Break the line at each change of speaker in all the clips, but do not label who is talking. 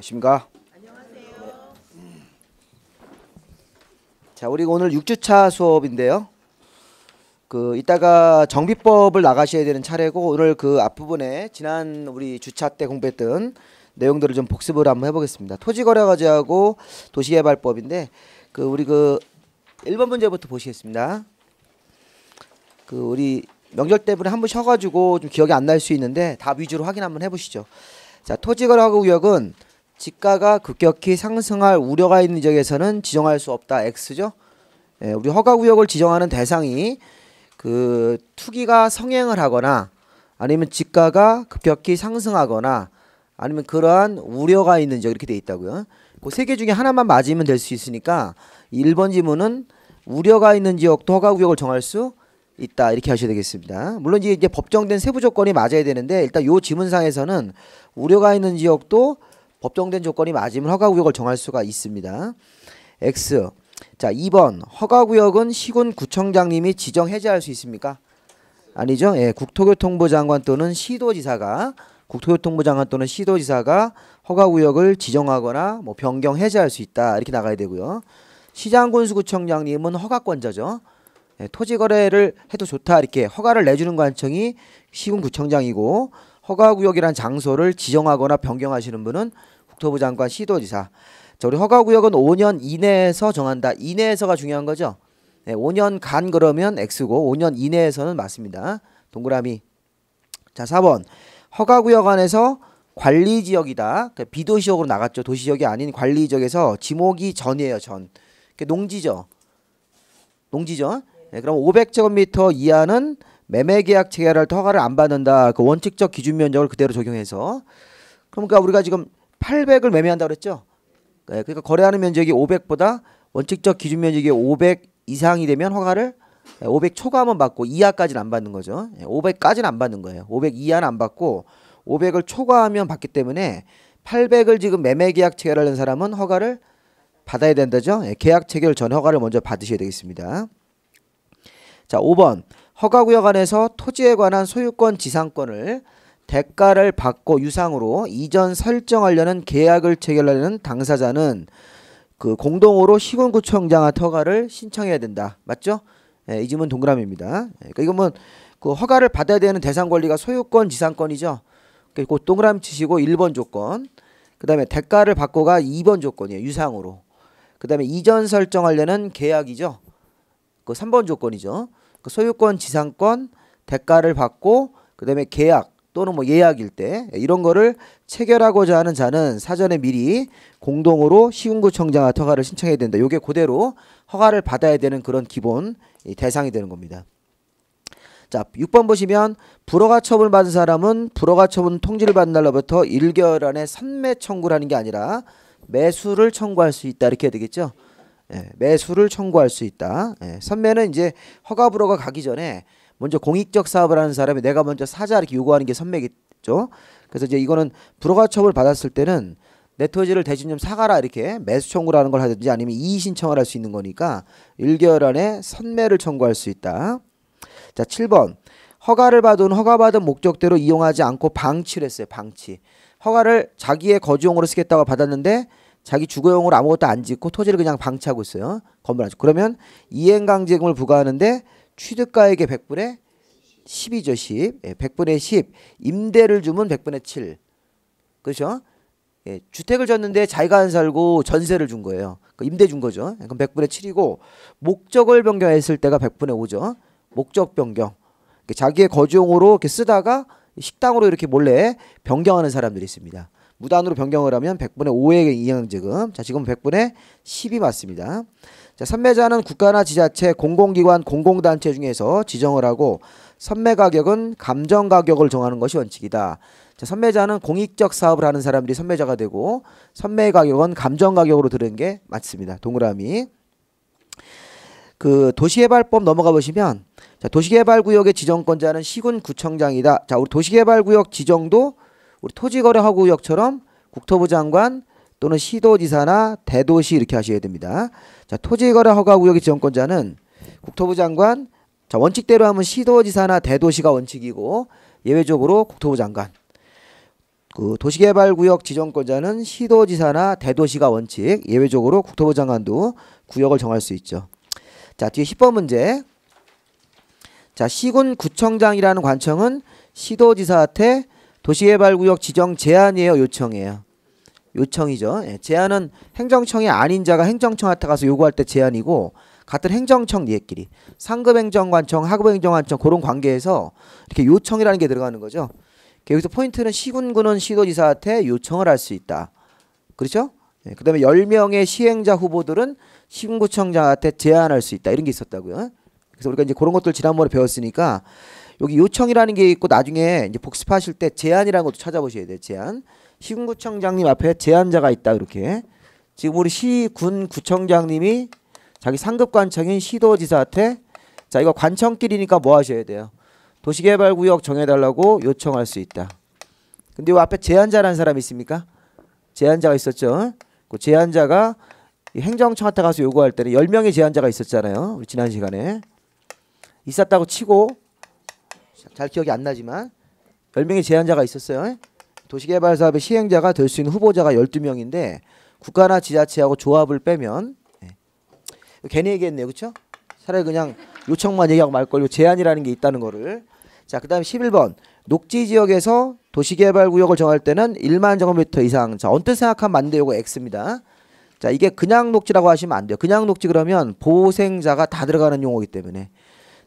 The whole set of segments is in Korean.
안녕하십니까? 안녕하세요. 자, 우리 오늘 6주차 수업인데요. 그 이따가 정비법을 나가셔야 되는 차례고 오늘 그 앞부분에 지난 우리 주차 때 공부했던 내용들을 좀 복습을 한번 해보겠습니다. 토지거래과제하고 도시개발법인데 그 우리 그 1번 문제부터 보시겠습니다. 그 우리 명절 때문에 한번 쉬어가지고 좀 기억이 안 날 수 있는데 답 위주로 확인 한번 해보시죠. 자토지거래하 구역은 지가가 급격히 상승할 우려가 있는 지역에서는 지정할 수 없다. X죠. 예, 우리 허가 구역을 지정하는 대상이 그 투기가 성행을 하거나 아니면 지가가 급격히 상승하거나 아니면 그러한 우려가 있는 지역 이렇게 돼 있다고요. 그 세 개 중에 하나만 맞으면 될 수 있으니까 1번 지문은 우려가 있는 지역도 허가 구역을 정할 수 있다 이렇게 하셔야 되겠습니다. 물론 이제 법정된 세부 조건이 맞아야 되는데 일단 요 지문상에서는 우려가 있는 지역도 법정된 조건이 맞으면 허가구역을 정할 수가 있습니다. X. 자, 2번. 허가구역은 시군구청장님이 지정 해제할 수 있습니까? 아니죠. 예, 국토교통부 장관 또는 시도지사가 국토교통부 장관 또는 시도지사가 허가구역을 지정하거나 뭐 변경 해제할 수 있다. 이렇게 나가야 되고요. 시장군수구청장님은 허가권자죠. 예, 토지거래를 해도 좋다. 이렇게 허가를 내주는 관청이 시군구청장이고 허가구역이란 장소를 지정하거나 변경하시는 분은 국토부 장관 시도지사 자, 우리 허가구역은 5년 이내에서 정한다. 이내에서가 중요한 거죠. 네, 5년 간 그러면 X고 5년 이내에서는 맞습니다. 동그라미. 자, 4번. 허가구역 안에서 관리지역이다. 그러니까 비도시역으로 나갔죠. 도시역이 아닌 관리지역에서 지목이 전이에요. 전. 농지죠. 농지죠. 네, 그럼 500제곱미터 이하는 매매 계약 체결할 때 허가를 안 받는다. 그 원칙적 기준 면적을 그대로 적용해서 그러니까 우리가 지금 800을 매매한다 그랬죠. 네, 그러니까 거래하는 면적이 500보다 원칙적 기준 면적이 500 이상이 되면 허가를 500 초과하면 받고 이하까지는 안 받는 거죠. 500까지는 안 받는 거예요. 500 이하는 안 받고 500을 초과하면 받기 때문에 800을 지금 매매 계약 체결하는 사람은 허가를 받아야 된다죠. 계약 체결 전 허가를 먼저 받으셔야 되겠습니다. 자, 5번. 허가구역 안에서 토지에 관한 소유권 지상권을 대가를 받고 유상으로 이전 설정하려는 계약을 체결하려는 당사자는 그 공동으로 시군구청장한테 허가를 신청해야 된다. 맞죠? 예, 이 질문 동그라미입니다. 예, 그러니까 이거면 뭐 그 허가를 받아야 되는 대상 권리가 소유권, 지상권이죠. 그리고 그러니까 동그라미 치시고 1번 조건. 그다음에 대가를 받고가 2번 조건이에요. 유상으로. 그다음에 이전 설정하려는 계약이죠. 그 3번 조건이죠. 그 소유권, 지상권, 대가를 받고 그다음에 계약 또는 뭐 예약일 때 이런 거를 체결하고자 하는 자는 사전에 미리 공동으로 시군구청장한 허가를 신청해야 된다. 요게 그대로 허가를 받아야 되는 그런 기본 대상이 되는 겁니다. 자, 6번 보시면 불허가 처분을 받은 사람은 불허가 처분 통지를 받는 날로부터 1개월 안에 선매 청구라는게 아니라 매수를 청구할 수 있다 이렇게 해야 되겠죠. 예, 매수를 청구할 수 있다. 예, 선매는 이제 허가 불허가 가기 전에 먼저 공익적 사업을 하는 사람이 내가 먼저 사자 이렇게 요구하는 게 선매겠죠. 그래서 이제 이거는 불허가 처분을 받았을 때는 내 토지를 대신 좀 사가라 이렇게 매수 청구라는걸 하든지 아니면 이의 신청을 할 수 있는 거니까 1개월 안에 선매를 청구할 수 있다. 자, 7번. 허가를 받은 허가받은 목적대로 이용하지 않고 방치를 했어요. 방치. 허가를 자기의 거주용으로 쓰겠다고 받았는데 자기 주거용으로 아무것도 안 짓고 토지를 그냥 방치하고 있어요. 건물 안 짓고. 그러면 이행강제금을 부과하는데 취득가액의 100분의 10이죠. 10. 100분의 예, 10. 임대를 주면 100분의 7. 그렇죠? 예, 주택을 졌는데 자기가 안 살고 전세를 준 거예요. 그 임대 준 거죠. 그럼 100분의 7이고 목적을 변경했을 때가 100분의 5죠. 목적 변경. 자기의 거주용으로 이렇게 쓰다가 식당으로 이렇게 몰래 변경하는 사람들이 있습니다. 무단으로 변경을 하면 100분의 5의 이행지금. 자, 지금 100분의 10이 맞습니다. 자, 선매자는 국가나 지자체, 공공기관, 공공단체 중에서 지정을 하고 선매 가격은 감정 가격을 정하는 것이 원칙이다. 자, 선매자는 공익적 사업을 하는 사람들이 선매자가 되고 선매 가격은 감정 가격으로 들은 게 맞습니다. 동그라미. 그 도시개발법 넘어가 보시면 자, 도시개발구역의 지정권자는 시군구청장이다. 자, 우리 도시개발구역 지정도 우리 토지거래화구역처럼 국토부 장관 또는 시도지사나 대도시 이렇게 하셔야 됩니다. 자, 토지거래허가구역의 지정권자는 국토부 장관, 자, 원칙대로 하면 시도지사나 대도시가 원칙이고 예외적으로 국토부 장관. 그 도시개발구역 지정권자는 시도지사나 대도시가 원칙, 예외적으로 국토부 장관도 구역을 정할 수 있죠. 자, 뒤에 10번 문제. 자, 시군구청장이라는 관청은 시도지사한테 도시개발구역 지정 제한이에요 요청이에요 요청이죠 예, 제한은 행정청이 아닌 자가 행정청 한테 가서 요구할 때 제한이고 같은 행정청 얘끼리 상급행정관청 하급행정관청 그런 관계에서 이렇게 요청이라는 게 들어가는 거죠 여기서 포인트는 시군구는 시도지사한테 요청을 할 수 있다 그렇죠 예, 그 다음에 10명의 시행자 후보들은 시군구청장한테 제안할 수 있다 이런 게 있었다고요 그래서 우리가 이제 그런 것들 지난번에 배웠으니까 여기 요청이라는 게 있고 나중에 이제 복습하실 때 제안이라는 것도 찾아보셔야 돼요. 제안. 시군구청장님 앞에 제안자가 있다 이렇게. 지금 우리 시군구청장님이 자기 상급관청인 시도지사한테 자 이거 관청끼리니까 뭐 하셔야 돼요. 도시개발구역 정해달라고 요청할 수 있다. 근데 이 앞에 제안자라는 사람이 있습니까? 제안자가 있었죠. 그 제안자가 행정청한테 가서 요구할 때는 1 0명의 제안자가 있었잖아요. 우리 지난 시간에. 있었다고 치고 잘 기억이 안 나지만 10명의 제안자가 있었어요. 도시개발 사업의 시행자가 될 수 있는 후보자가 12명인데 국가나 지자체하고 조합을 빼면 예. 괜히 얘기했네요. 그렇죠? 차라리 그냥 요청만 얘기하고 말걸요. 제안이라는게 있다는 거를. 자, 그다음에 11번. 녹지 지역에서 도시개발 구역을 정할 때는 1만 제곱미터 이상. 자, 언뜻 생각하면 안 돼요. 이거 X입니다. 자, 이게 그냥 녹지라고 하시면 안 돼요. 그냥 녹지 그러면 보생자가 다 들어가는 용어이기 때문에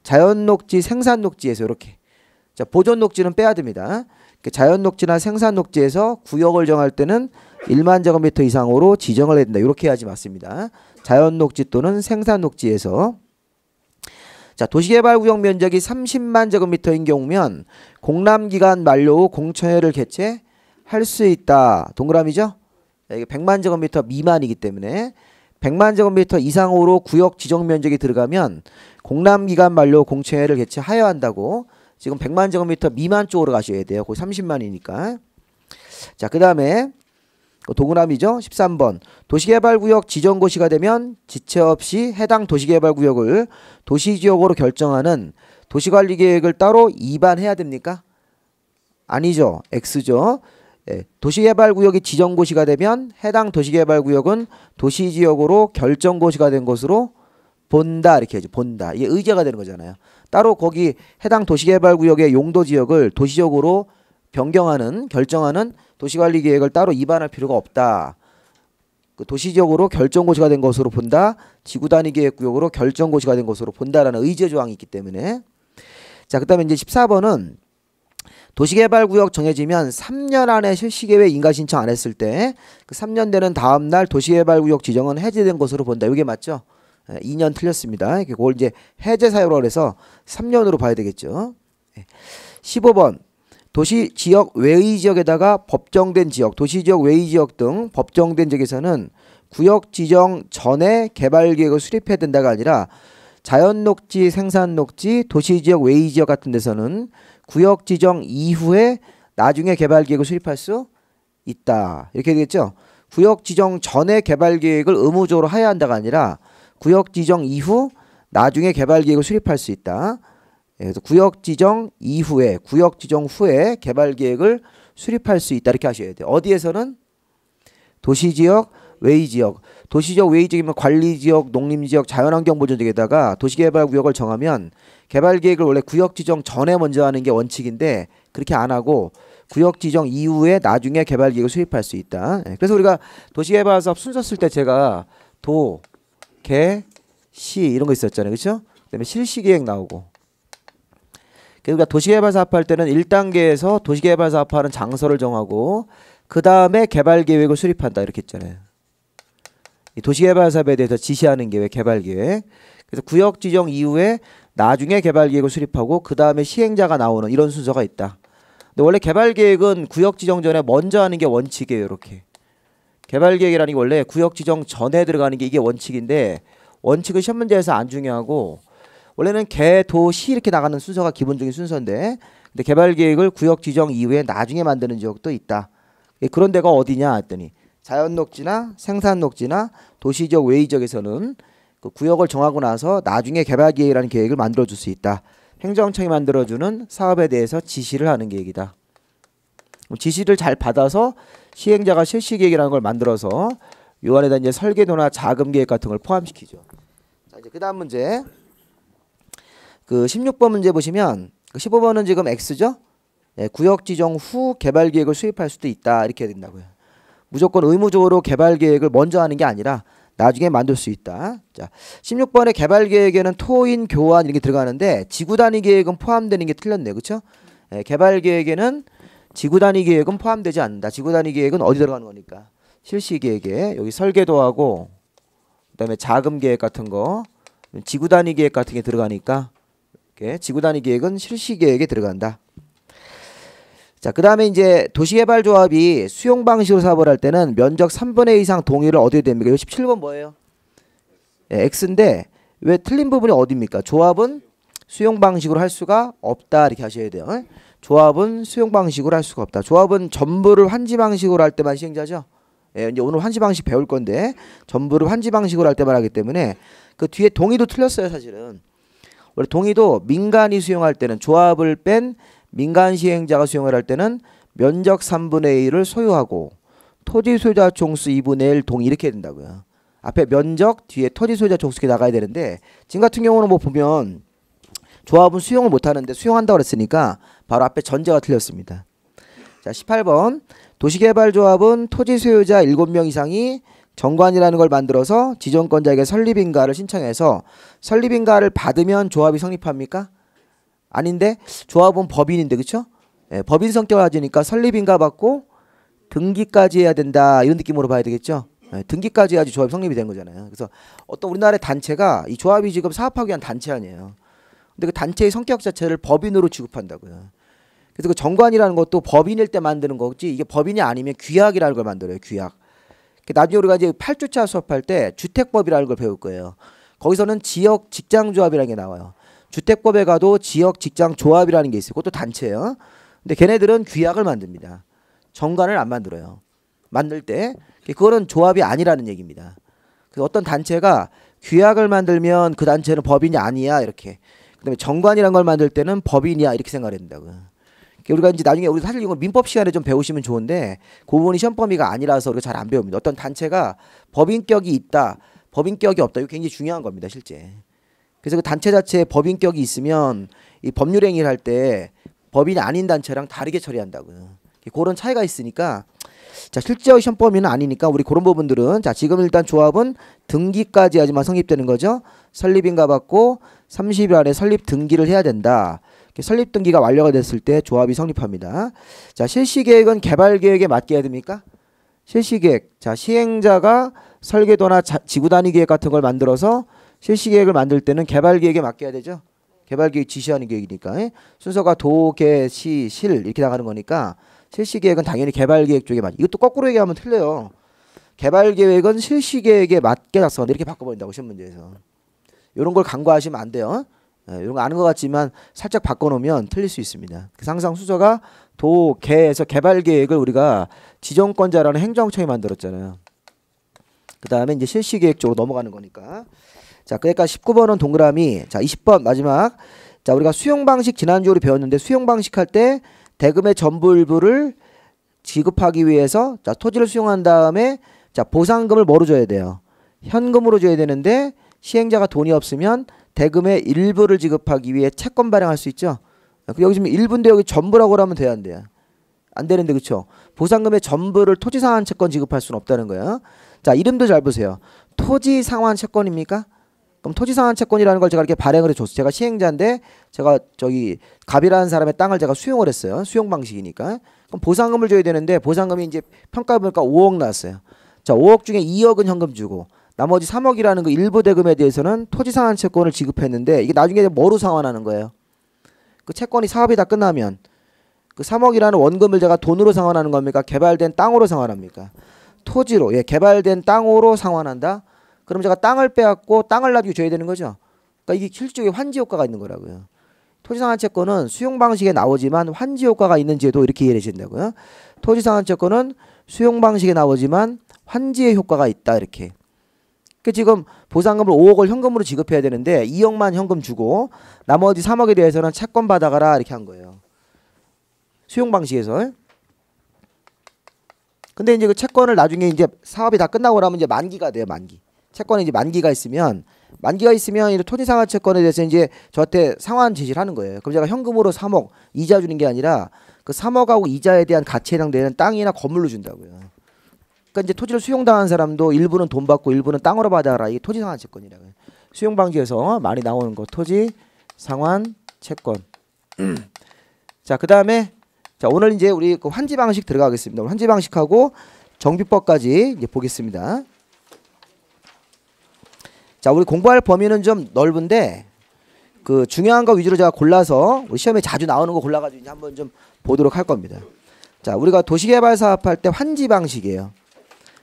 자연 녹지, 생산 녹지에서 이렇게 자, 보존 녹지는 빼야 됩니다. 자연 녹지나 생산 녹지에서 구역을 정할 때는 1만 제곱미터 이상으로 지정을 해야 된다. 이렇게 해야지 맞습니다. 자연 녹지 또는 생산 녹지에서 자, 도시개발 구역 면적이 30만 제곱미터인 경우면 공람 기간 만료 후 공청회를 개최할 수 있다. 동그라미죠? 이게 100만 제곱미터 미만이기 때문에 100만 제곱미터 이상으로 구역 지정 면적이 들어가면 공람 기간 만료 공청회를 개최하여 야 한다고 지금 100만 제곱미터 미만 쪽으로 가셔야 돼요. 거의 30만이니까. 자, 그다음에 도구남이죠. 그 13번. 도시개발구역 지정고시가 되면 지체 없이 해당 도시개발구역을 도시지역으로 결정하는 도시관리계획을 따로 이반해야 됩니까? 아니죠. X죠. 예, 도시개발구역이 지정고시가 되면 해당 도시개발구역은 도시지역으로 결정고시가 된 것으로 본다 이렇게 해죠 본다 이게 의제가 되는 거잖아요 따로 거기 해당 도시개발구역의 용도 지역을 도시적으로 변경하는 결정하는 도시관리 계획을 따로 입안할 필요가 없다. 그 도시적으로 결정고지가 된 것으로 본다. 지구 단위 계획 구역으로 결정고지가 된 것으로 본다라는 의제 조항이 있기 때문에 자, 그다음에 이제 14번은 도시개발 구역 정해지면 3년 안에 실시계획 인가 신청 안 했을 때 그 3년 되는 다음 날 도시개발 구역 지정은 해제된 것으로 본다. 이게 맞죠? 2년 예, 틀렸습니다. 그걸 이제 해제 사유로 그서 3년으로 봐야 되겠죠. 15번 예. 도시 지역 외의 지역에다가 법정된 지역, 도시 지역 외의 지역 등 법정된 지역에서는 구역 지정 전에 개발 계획을 수립해야 된다가 아니라 자연 녹지, 생산 녹지, 도시 지역 외의 지역 같은 데서는 구역 지정 이후에 나중에 개발 계획을 수립할 수 있다. 이렇게 되겠죠. 구역 지정 전에 개발 계획을 의무적으로 하야 한다가 아니라 구역 지정 이후 나중에 개발 계획을 수립할 수 있다. 예, 그래서 구역 지정 이후에 구역 지정 후에 개발 계획을 수립할 수 있다 이렇게 하셔야 돼요. 어디에서는 도시 지역, 외이 지역. 도시 지역, 외이 지역이면 관리 지역, 농림 지역, 자연환경 보존 지역에다가 도시 개발 구역을 정하면 개발 계획을 원래 구역 지정 전에 먼저 하는 게 원칙인데 그렇게 안 하고 구역 지정 이후에 나중에 개발 계획을 수립할 수 있다. 예, 그래서 우리가 도시 개발 사업 순서 쓸 때 제가 도 개, 시 이런 거 있었잖아요. 그렇죠? 그다음에 실시계획 나오고. 그러니까 도시개발 사업할 때는 1단계에서 도시개발 사업하는 장소를 정하고 그 다음에 개발 계획을 수립한다 이렇게 했잖아요. 이 도시개발 사업에 대해서 지시하는 계획, 개발 계획. 그래서 구역 지정 이후에 나중에 개발 계획을 수립하고 그 다음에 시행자가 나오는 이런 순서가 있다. 근데 원래 개발 계획은 구역 지정 전에 먼저 하는 게 원칙이에요. 이렇게. 개발 계획이라는 게 원래 구역 지정 전에 들어가는 게 이게 원칙인데 원칙은 시험 문제에서 안 중요하고 원래는 개, 도, 시 이렇게 나가는 순서가 기본적인 순서인데 근데 개발 계획을 구역 지정 이후에 나중에 만드는 지역도 있다. 예, 그런 데가 어디냐 했더니 자연 녹지나 생산 녹지나 도시 지역 외의 지역에서는 그 구역을 정하고 나서 나중에 개발 계획이라는 계획을 만들어 줄 수 있다. 행정청이 만들어 주는 사업에 대해서 지시를 하는 계획이다. 지시를 잘 받아서 시행자가 실시 계획이라는 걸 만들어서 요 안에다 이제 설계도나 자금 계획 같은 걸 포함시키죠. 자, 이제 그다음 문제. 그 16번 문제 보시면 15번은 그 지금 X죠? 네, 구역 지정 후 개발 계획을 수립할 수도 있다. 이렇게 해야 된다고요. 무조건 의무적으로 개발 계획을 먼저 하는 게 아니라 나중에 만들 수 있다. 자, 16번의 개발 계획에는 토인 교환 이렇게 들어가는데 지구 단위 계획은 포함되는 게 틀렸네. 그렇죠? 네, 개발 계획에는 지구 단위 계획은 포함되지 않는다. 지구 단위 계획은 어디 들어가는 거니까? 실시 계획에 여기 설계도 하고 그다음에 자금 계획 같은 거 지구 단위 계획 같은 게 들어가니까 이렇게 지구 단위 계획은 실시 계획에 들어간다. 자, 그다음에 이제 도시개발조합이 수용 방식으로 사업을 할 때는 면적 3분의 2 이상 동의를 얻어야 됩니까? 17번 뭐예요? 예, X인데 왜 틀린 부분이 어디입니까? 조합은 수용 방식으로 할 수가 없다 이렇게 하셔야 돼요. 조합은 수용 방식으로 할 수가 없다. 조합은 전부를 환지 방식으로 할 때만 시행자죠. 예, 이제 오늘 환지 방식 배울 건데 전부를 환지 방식으로 할 때만 하기 때문에 그 뒤에 동의도 틀렸어요, 사실은. 원래 동의도 민간이 수용할 때는 조합을 뺀 민간 시행자가 수용을 할 때는 면적 3분의 1을 소유하고 토지 소유자 총수 2분의 1 동의 이렇게 된다고요. 앞에 면적 뒤에 토지 소유자 총수 이렇게 나가야 되는데 지금 같은 경우는 뭐 보면 조합은 수용을 못 하는데 수용한다고 그랬으니까 바로 앞에 전제가 틀렸습니다. 자, 18번. 도시개발조합은 토지 소유자 7명 이상이 정관이라는 걸 만들어서 지정권자에게 설립인가를 신청해서 설립인가를 받으면 조합이 성립합니까? 아닌데 조합은 법인인데 그쵸? 예, 법인 성격을 가지니까 설립인가 받고 등기까지 해야 된다 이런 느낌으로 봐야 되겠죠? 예, 등기까지 해야지 조합이 성립이 된 거잖아요. 그래서 어떤 우리나라의 단체가 이 조합이 지금 사업하기 위한 단체 아니에요. 근데 그 단체의 성격 자체를 법인으로 취급한다고요. 그래서 그 정관이라는 것도 법인일 때 만드는 거지 이게 법인이 아니면 규약이라는 걸 만들어요. 규약. 그 나중에 우리가 이제 8주차 수업할 때 주택법이라는 걸 배울 거예요. 거기서는 지역 직장 조합이라는 게 나와요. 주택법에 가도 지역 직장 조합이라는 게 있어요. 그것도 단체예요. 근데 걔네들은 규약을 만듭니다. 정관을 안 만들어요. 만들 때 그거는 조합이 아니라는 얘기입니다. 그래서 어떤 단체가 규약을 만들면 그 단체는 법인이 아니야 이렇게 그다음에 정관이라는걸 만들 때는 법인이야 이렇게 생각을 했다고요. 그러니까 우리가 이제 나중에 우리 사실 이건 민법 시간에 좀 배우시면 좋은데 그 부분이 시험 범위가 아니라서 우리가 잘 안 배웁니다. 어떤 단체가 법인격이 있다, 법인격이 없다 이거 굉장히 중요한 겁니다, 실제. 그래서 그 단체 자체에 법인격이 있으면 이 법률 행위를 할 때 법인이 아닌 단체랑 다르게 처리한다고요. 그런 차이가 있으니까 자, 실제 시험 범위는 아니니까 우리 그런 부분들은 자, 지금 일단 조합은 등기까지 하지만 성립되는 거죠. 설립인가 받고 30일 안에 설립 등기를 해야 된다. 설립 등기가 완료가 됐을 때 조합이 성립합니다. 자, 실시 계획은 개발 계획에 맡겨야 됩니까? 실시 계획. 자, 시행자가 설계도나 자, 지구 단위 계획 같은 걸 만들어서 실시 계획을 만들 때는 개발 계획에 맡겨야 되죠. 개발 계획 지시하는 계획이니까 예? 순서가 도, 계 시, 실 이렇게 나가는 거니까 실시 계획은 당연히 개발 계획 쪽에 맞. 이것도 거꾸로 얘기하면 틀려요. 개발 계획은 실시 계획에 맞게 작성한다. 이렇게 바꿔버린다고 시험 문제에서. 이런 걸 간과하시면 안 돼요. 네, 예, 이런 거 아는 것 같지만 살짝 바꿔놓으면 틀릴 수 있습니다. 그 상상 수저가 도개에서 개발 계획을 우리가 지정권자라는 행정청이 만들었잖아요. 그 다음에 이제 실시 계획 쪽으로 넘어가는 거니까. 자, 그러니까 19번은 동그라미. 자, 20번 마지막. 자, 우리가 수용 방식 지난주 우리 배웠는데 수용 방식 할때 대금의 전부 일부를 지급하기 위해서 자 토지를 수용한 다음에 자 보상금을 뭐로 줘야 돼요? 현금으로 줘야 되는데 시행자가 돈이 없으면 대금의 일부를 지급하기 위해 채권 발행할 수 있죠. 그 여기 지금 일부인데 여기 전부라고 하면 돼야 안 돼요? 안 되는데 그쵸? 보상금의 전부를 토지 상환 채권 지급할 수는 없다는 거예요. 자 이름도 잘 보세요. 토지 상환 채권입니까? 그럼 토지상환 채권이라는 걸 제가 이렇게 발행을 해줬어요. 제가 시행자인데 제가 저기 갑이라는 사람의 땅을 제가 수용을 했어요. 수용 방식이니까. 그럼 보상금을 줘야 되는데 보상금이 이제 평가해보니까 5억 나왔어요. 자 5억 중에 2억은 현금 주고 나머지 3억이라는 그 일부 대금에 대해서는 토지상환 채권을 지급했는데 이게 나중에 뭐로 상환하는 거예요? 그 채권이 사업이 다 끝나면 그 3억이라는 원금을 제가 돈으로 상환하는 겁니까? 개발된 땅으로 상환합니까? 토지로 예 개발된 땅으로 상환한다. 그럼 제가 땅을 빼앗고 땅을 놔두고 줘야 되는 거죠. 그러니까 이게 실질적인 환지 효과가 있는 거라고요. 토지상환채권은 수용 방식에 나오지만 환지 효과가 있는지도 이렇게 이해해 주신다고요. 토지상환채권은 수용 방식에 나오지만 환지의 효과가 있다 이렇게. 그 지금 보상금을 5억을 현금으로 지급해야 되는데 2억만 현금 주고 나머지 3억에 대해서는 채권 받아가라 이렇게 한 거예요. 수용 방식에서. 근데 이제 그 채권을 나중에 이제 사업이 다 끝나고 나면 이제 만기가 돼요 만기. 채권이 이제 만기가 있으면 만기가 있으면 이 토지 상환 채권에 대해서 이제 저한테 상환 제시를 하는 거예요. 그럼 제가 현금으로 3억 이자 주는 게 아니라 그 3억하고 이자에 대한 가치에 해당되는 땅이나 건물로 준다고요. 그러니까 이제 토지를 수용당한 사람도 일부는 돈 받고 일부는 땅으로 받아라. 이게 토지 상환 채권이라고요. 수용 방지에서 많이 나오는 거 토지 상환 채권. 자, 그다음에 자, 오늘 이제 우리 그 환지 방식 들어가겠습니다. 환지 방식하고 정비법까지 이제 보겠습니다. 자, 우리 공부할 범위는 좀 넓은데 그 중요한 거 위주로 제가 골라서 우리 시험에 자주 나오는 거 골라가지고 이제 한번 좀 보도록 할 겁니다. 자, 우리가 도시개발 사업할 때 환지 방식이에요.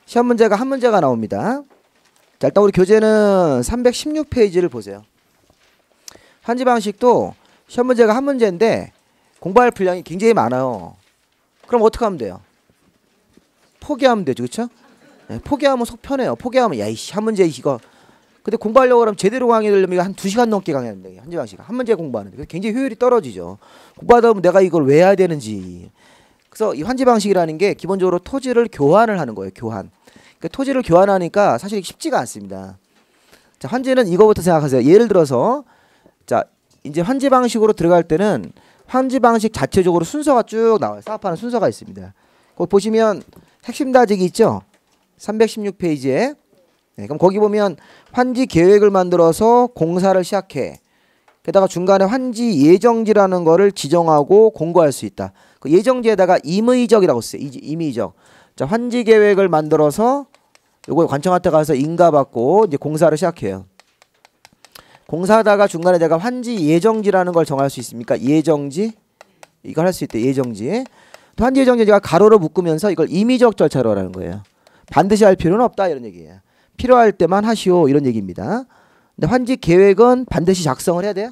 시험 문제가 한 문제가 나옵니다. 자, 일단 우리 교재는 316페이지를 보세요. 환지 방식도 시험 문제가 한 문제인데 공부할 분량이 굉장히 많아요. 그럼 어떻게 하면 돼요? 포기하면 되죠, 그렇죠? 네, 포기하면 속 편해요. 포기하면 야이 시험 문제 이거 근데 공부하려고 하면 제대로 강의들려면 이거 한 두시간 넘게 강의하는데 한재방 씨한 문제 공부하는데 굉장히 효율이 떨어지죠. 공부하다 보면 내가 이걸 왜 해야 되는지. 그래서 이 환지 방식이라는 게 기본적으로 토지를 교환을 하는 거예요. 교환. 그러니까 토지를 교환하니까 사실 쉽지가 않습니다. 자, 환지는 이거부터 생각하세요. 예를 들어서 자, 이제 환지 방식으로 들어갈 때는 환지 방식 자체적으로 순서가 쭉 나와요. 사업하는 순서가 있습니다. 거기 보시면 핵심 다지기 있죠? 316페이지에 네, 그럼 거기 보면 환지 계획을 만들어서 공사를 시작해. 게다가 중간에 환지 예정지라는 거를 지정하고 공고할 수 있다. 그 예정지에다가 임의적이라고 써요 임의적. 자, 환지 계획을 만들어서 요거 관청한테 가서 인가받고 이제 공사를 시작해요. 공사하다가 중간에 내가 환지 예정지라는 걸 정할 수 있습니까? 예정지 이걸 할 수 있대 예정지. 또 환지 예정지 제가 가로로 묶으면서 이걸 임의적 절차로하는 거예요. 반드시 할 필요는 없다 이런 얘기예요. 필요할 때만 하시오 이런 얘기입니다. 근데 환지 계획은 반드시 작성을 해야 돼요.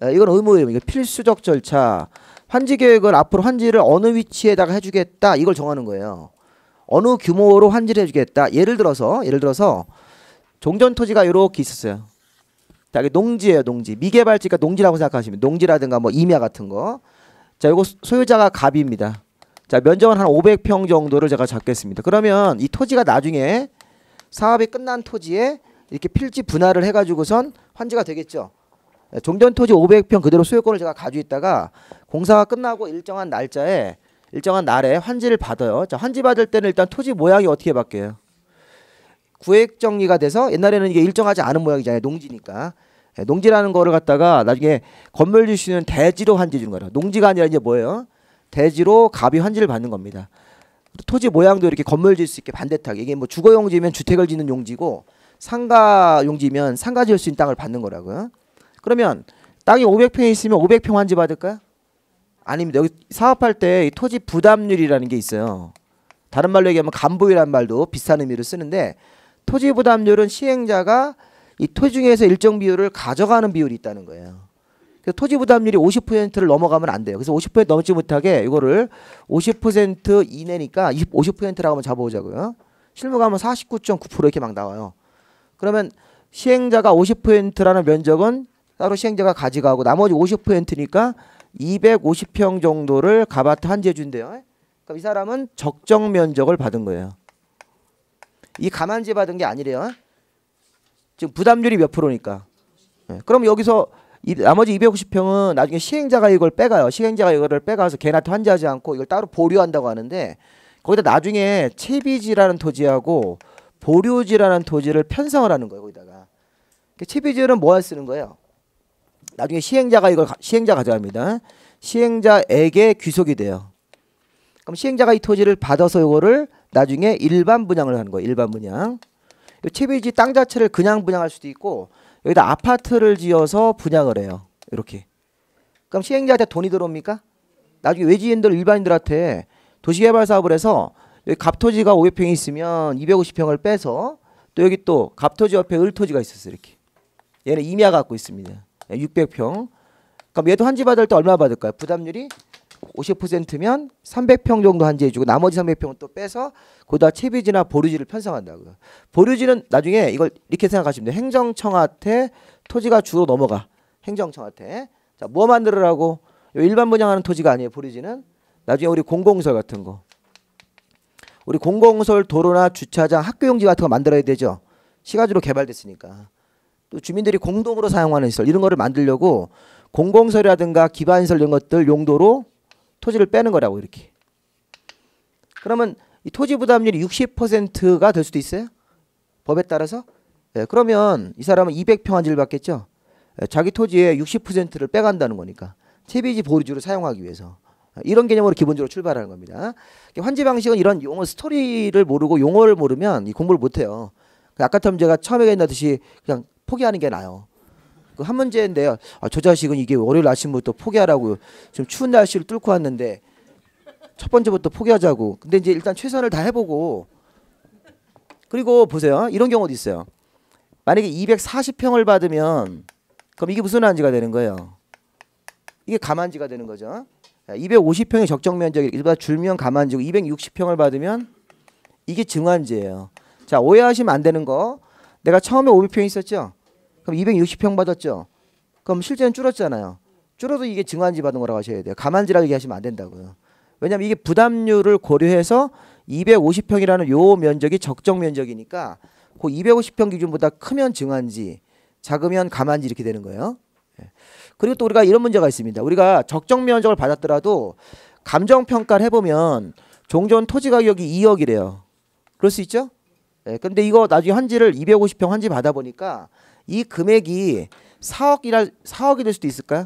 아, 이건 의무예요. 이거 필수적 절차. 환지 계획을 앞으로 환지를 어느 위치에다가 해주겠다 이걸 정하는 거예요. 어느 규모로 환지를 해주겠다. 예를 들어서 예를 들어서 종전 토지가 이렇게 있었어요. 자, 이게 농지예요, 농지. 미개발지가 농지라고 생각하시면 농지라든가 뭐 임야 같은 거. 자, 이거 소유자가 갑입니다. 자, 면적은 한 500평 정도를 제가 잡겠습니다. 그러면 이 토지가 나중에 사업이 끝난 토지에 이렇게 필지 분할을 해가지고선 환지가 되겠죠. 예, 종전 토지 500평 그대로 소유권을 제가 가지고 있다가 공사가 끝나고 일정한 날짜에 일정한 날에 환지를 받아요. 자, 환지 받을 때는 일단 토지 모양이 어떻게 바뀌어요? 구획 정리가 돼서 옛날에는 이게 일정하지 않은 모양이잖아요. 농지니까. 예, 농지라는 거를 갖다가 나중에 건물 주시는 대지로 환지 주는 거예요. 농지가 아니라 이제 뭐예요? 대지로 갑이 환지를 받는 겁니다. 토지 모양도 이렇게 건물 지을 수 있게 반대하게 이게 뭐 주거 용지면 주택을 짓는 용지고 상가 용지면 상가 지을 수 있는 땅을 받는 거라고요. 그러면 땅이 500평에 있으면 500평 환지 받을까요? 아닙니다. 여기 사업할 때 토지 부담률이라는 게 있어요. 다른 말로 얘기하면 간보율라는 말도 비슷한 의미를 쓰는데 토지 부담률은 시행자가 이 토지 중에서 일정 비율을 가져가는 비율이 있다는 거예요. 그 토지 부담률이 50%를 넘어가면 안 돼요. 그래서 50% 넘지 못하게 이거를 50% 이내니까 2 50%라고 한번 잡아보자고요. 실무가면 49.9% 이렇게 막 나와요. 그러면 시행자가 50%라는 면적은 따로 시행자가 가져가고 나머지 50%니까 250평 정도를 가바트 한지에 준데요그니까이 사람은 적정 면적을 받은 거예요. 이 가만지 받은 게 아니래요. 지금 부담률이 몇 프로니까. 네, 그럼 여기서 이 나머지 250평은 나중에 시행자가 이걸 빼가요. 시행자가 이거를 빼가서 개한테 환지하지 않고 이걸 따로 보류한다고 하는데 거기다 나중에 채비지라는 토지하고 보류지라는 토지를 편성을 하는 거예요. 거기다가 그러니까 채비지는 뭐에 쓰는 거예요? 나중에 시행자가 이걸 시행자 가져갑니다. 시행자에게 귀속이 돼요. 그럼 시행자가 이 토지를 받아서 이거를 나중에 일반 분양을 하는 거예요. 일반 분양. 채비지 땅 자체를 그냥 분양할 수도 있고 여기다 아파트를 지어서 분양을 해요. 이렇게. 그럼 시행자한테 돈이 들어옵니까? 나중에 외지인들 일반인들한테 도시개발 사업을 해서 여기 갑토지가 500평이 있으면 250평을 빼서 또 여기 또 갑토지 옆에 을토지가 있었어요. 이렇게. 얘는 임야 갖고 있습니다. 600평. 예, 그럼 얘도 환지 받을 때 얼마 받을까요? 부담률이 50%면 300평 정도 한지해 주고 나머지 300평은 또 빼서 거기다 채비지나 보류지를 편성한다고요. 보류지는 나중에 이걸 이렇게 생각하시면 돼요. 행정청한테 토지가 주로 넘어가. 행정청한테. 자, 뭐 만들으라고? 일반 분양하는 토지가 아니에요. 보류지는. 나중에 우리 공공설 같은 거. 우리 공공설 도로나 주차장, 학교용지 같은 거 만들어야 되죠. 시가지로 개발됐으니까. 또 주민들이 공동으로 사용하는 시설 이런 거를 만들려고 공공설이라든가 기반설 이런 것들 용도로 토지를 빼는 거라고 이렇게. 그러면 이 토지 부담률이 60%가 될 수도 있어요. 법에 따라서. 예, 그러면 이 사람은 200평 한지를 받겠죠. 예, 자기 토지의 60%를 빼간다는 거니까 채비지 보류주를 사용하기 위해서 이런 개념으로 기본적으로 출발하는 겁니다. 환지 방식은 이런 용어 스토리를 모르고 용어를 모르면 이 공부를 못해요. 아까처럼 제가 처음에 얘기했듯이 그냥 포기하는 게 나아요. 그한 문제인데요. 아, 저 자식은 이게 월요일 아침부터 포기하라고 좀 추운 날씨를 뚫고 왔는데 첫 번째부터 포기하자고. 근데 이제 일단 최선을 다 해보고 그리고 보세요. 이런 경우도 있어요. 만약에 240평을 받으면 그럼 이게 무슨 한지가 되는 거예요? 이게 가만지가 되는 거죠. 250평이 적정 면적이 일반 줄면 가만지고 260평을 받으면 이게 증환지예요. 자 오해하시면 안 되는 거. 내가 처음에 500평 있었죠. 그럼 260평 받았죠. 그럼 실제는 줄었잖아요. 줄어도 이게 증환지 받은 거라고 하셔야 돼요. 가만지라고 얘기하시면 안 된다고요. 왜냐하면 이게 부담률을 고려해서 250평이라는 요 면적이 적정 면적이니까 그 250평 기준보다 크면 증환지, 작으면 가만지 이렇게 되는 거예요. 예. 그리고 또 우리가 이런 문제가 있습니다. 우리가 적정 면적을 받았더라도 감정 평가를 해보면 종전 토지 가격이 2억이래요. 그럴 수 있죠? 예, 근데 이거 나중에 한지를 250평 한지 받아 보니까 이 금액이 4억이라 4억이 될 수도 있을까요?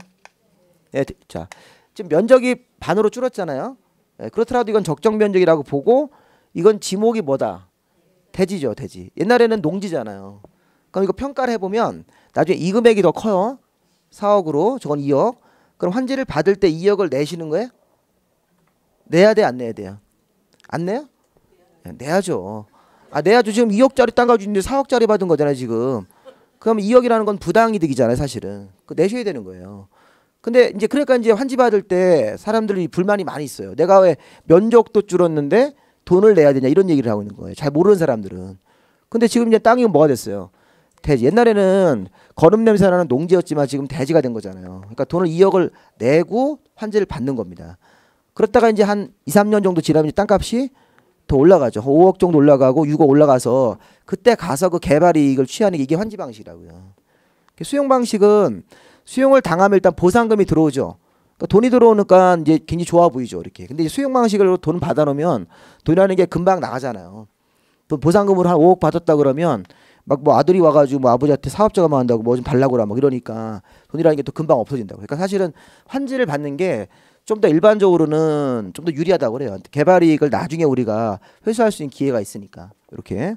예, 자 지금 면적이 반으로 줄었잖아요. 네, 그렇더라도 이건 적정 면적이라고 보고 이건 지목이 뭐다? 대지죠, 대지. 옛날에는 농지잖아요. 그럼 이거 평가를 해보면 나중에 이 금액이 더 커요. 4억으로 저건 2억. 그럼 환지를 받을 때 2억을 내시는 거예요? 내야 돼, 안 내야 돼요? 안 내요? 예, 내야죠. 아, 내야죠. 지금 2억짜리 땅 가지고 있는데 4억짜리 받은 거잖아요, 지금. 그러면 2억이라는 건 부당이득이잖아요, 사실은. 그 내셔야 되는 거예요. 근데 이제 그러니까 이제 환지 받을 때 사람들이 불만이 많이 있어요. 내가 왜 면적도 줄었는데 돈을 내야 되냐 이런 얘기를 하고 있는 거예요. 잘 모르는 사람들은. 근데 지금 이제 땅이 뭐가 됐어요? 돼지. 옛날에는 거름 냄새 나는 농지였지만 지금 돼지가 된 거잖아요. 그러니까 돈을 2억을 내고 환지를 받는 겁니다. 그렇다가 이제 한 2, 3년 정도 지나면 땅값이 더 올라가죠. 5억 정도 올라가고 6억 올라가서 그때 가서 그 개발 이익을 취하는 게 이게 환지 방식이라고요. 수용 방식은 수용을 당하면 일단 보상금이 들어오죠. 그러니까 돈이 들어오니까 이제 굉장히 좋아 보이죠. 이렇게. 근데 수용 방식으로 돈 받아놓으면 돈이라는 게 금방 나가잖아요. 보상금으로 한 5억 받았다 그러면 막 뭐 아들이 와가지고 뭐 아버지한테 사업자가 만 뭐 한다고 뭐 좀 달라고 그라 막 이러니까 돈이라는 게 또 금방 없어진다고. 그러니까 사실은 환지를 받는 게 좀더 일반적으로는 좀 더 유리하다고 그래요. 개발 이익을 나중에 우리가 회수할 수 있는 기회가 있으니까 이렇게.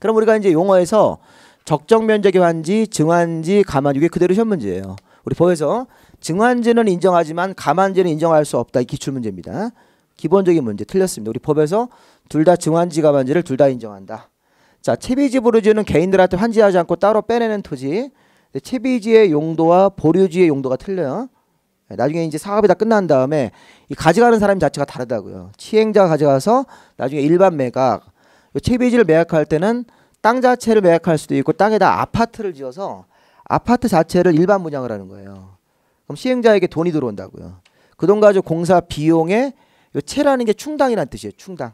그럼 우리가 이제 용어에서 적정 면적의 환지, 증환지, 감만 이게 그대로 시험 문제예요. 우리 법에서 증환지는 인정하지만 감만지는 인정할 수 없다 이 기출 문제입니다. 기본적인 문제 틀렸습니다. 우리 법에서 둘 다 증환지 감만지를둘 다 인정한다. 자, 채비지보류 지는 개인들한테 환지하지 않고 따로 빼내는 토지. 채비지의 용도와 보류지의 용도가 틀려요. 예, 나중에 이제 사업이 다 끝난 다음에 이 가져가는 사람 자체가 다르다고요. 시행자가 가져가서 나중에 일반 매각, 채비지를 매각할 때는 땅 자체를 매각할 수도 있고 땅에다 아파트를 지어서 아파트 자체를 일반 분양을 하는 거예요. 그럼 시행자에게 돈이 들어온다고요. 그 돈 가지고 공사 비용에 요 채라는 게 충당이란 뜻이에요. 충당.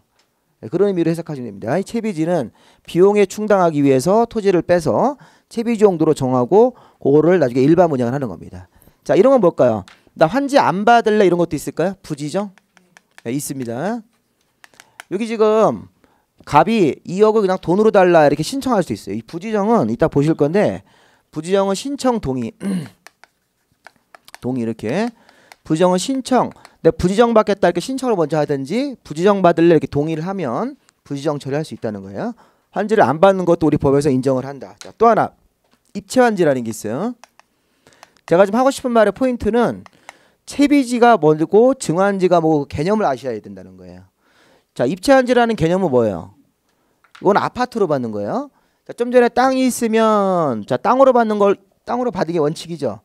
예, 그런 의미로 해석하시면 됩니다. 이 채비지는 비용에 충당하기 위해서 토지를 빼서 채비지 용도로 정하고 그거를 나중에 일반 분양을 하는 겁니다. 자 이런 건 뭘까요? 나 환지 안 받을래 이런 것도 있을까요? 부지죠? 네, 있습니다. 여기 지금 갑이 2억을 그냥 돈으로 달라 이렇게 신청할 수 있어요. 이 부지정은 이따 보실 건데 부지정은 신청 동의 동의 이렇게 부지정은 신청 내 부지정 받겠다 이렇게 신청을 먼저 하든지 부지정 받을래 이렇게 동의를 하면 부지정 처리할 수 있다는 거예요. 환지를 안 받는 것도 우리 법에서 인정을 한다. 자, 또 하나 입체 환지라는 게 있어요. 제가 지금 하고 싶은 말의 포인트는 채비지가 뭐고 증환지가 뭐고 그 개념을 아셔야 된다는 거예요. 자, 입체한지라는 개념은 뭐예요? 이건 아파트로 받는 거예요. 자, 좀 전에 땅이 있으면 자, 땅으로 받는 걸 땅으로 받은 게 원칙이죠.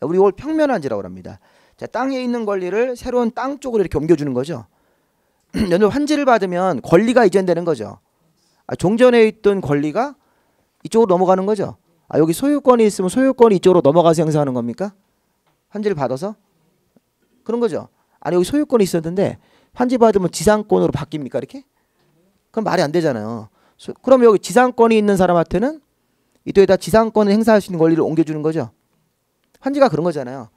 우리 이걸 평면한지라고 합니다. 자, 땅에 있는 권리를 새로운 땅 쪽으로 이렇게 옮겨주는 거죠. 연도 환지를 받으면 권리가 이전되는 거죠. 아, 종전에 있던 권리가 이쪽으로 넘어가는 거죠. 아, 여기 소유권이 있으면 소유권이 이쪽으로 넘어가서 행사하는 겁니까? 환지를 받아서? 그런 거죠. 아니 여기 소유권이 있었는데 환지받으면 지상권으로 바뀝니까 이렇게? 그럼 말이 안 되잖아요. 소, 그럼 여기 지상권이 있는 사람한테는 이도에다 지상권을 행사할 수 있는 권리를 옮겨주는 거죠. 환지가 그런 거잖아요.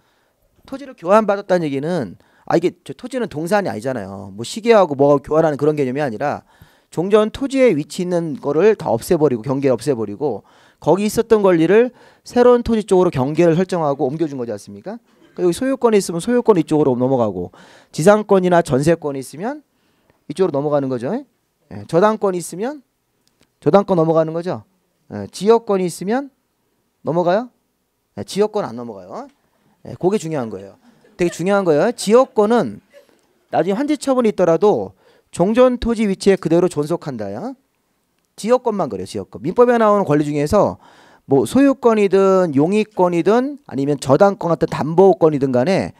토지를 교환받았다는 얘기는 아 이게 토지는 동산이 아니잖아요. 뭐 시계하고 뭐 교환하는 그런 개념이 아니라 종전 토지에 위치 있는 거를 다 없애버리고 경계를 없애버리고 거기 있었던 권리를 새로운 토지 쪽으로 경계를 설정하고 옮겨준 거지 않습니까? 그러니까 여기 소유권이 있으면 소유권 이쪽으로 넘어가고 지상권이나 전세권이 있으면 이쪽으로 넘어가는 거죠. 예, 저당권이 있으면 저당권 넘어가는 거죠. 예, 지역권이 있으면 넘어가요? 예, 지역권 안 넘어가요. 예, 그게 중요한 거예요. 되게 중요한 거예요. 지역권은 나중에 환지 처분이 있더라도 종전 토지 위치에 그대로 존속한다요. 예? 지역권만 그래요. 지역권. 민법에 나오는 권리 중에서 뭐 소유권이든 용익권이든 아니면 저당권 같은 담보권이든 간에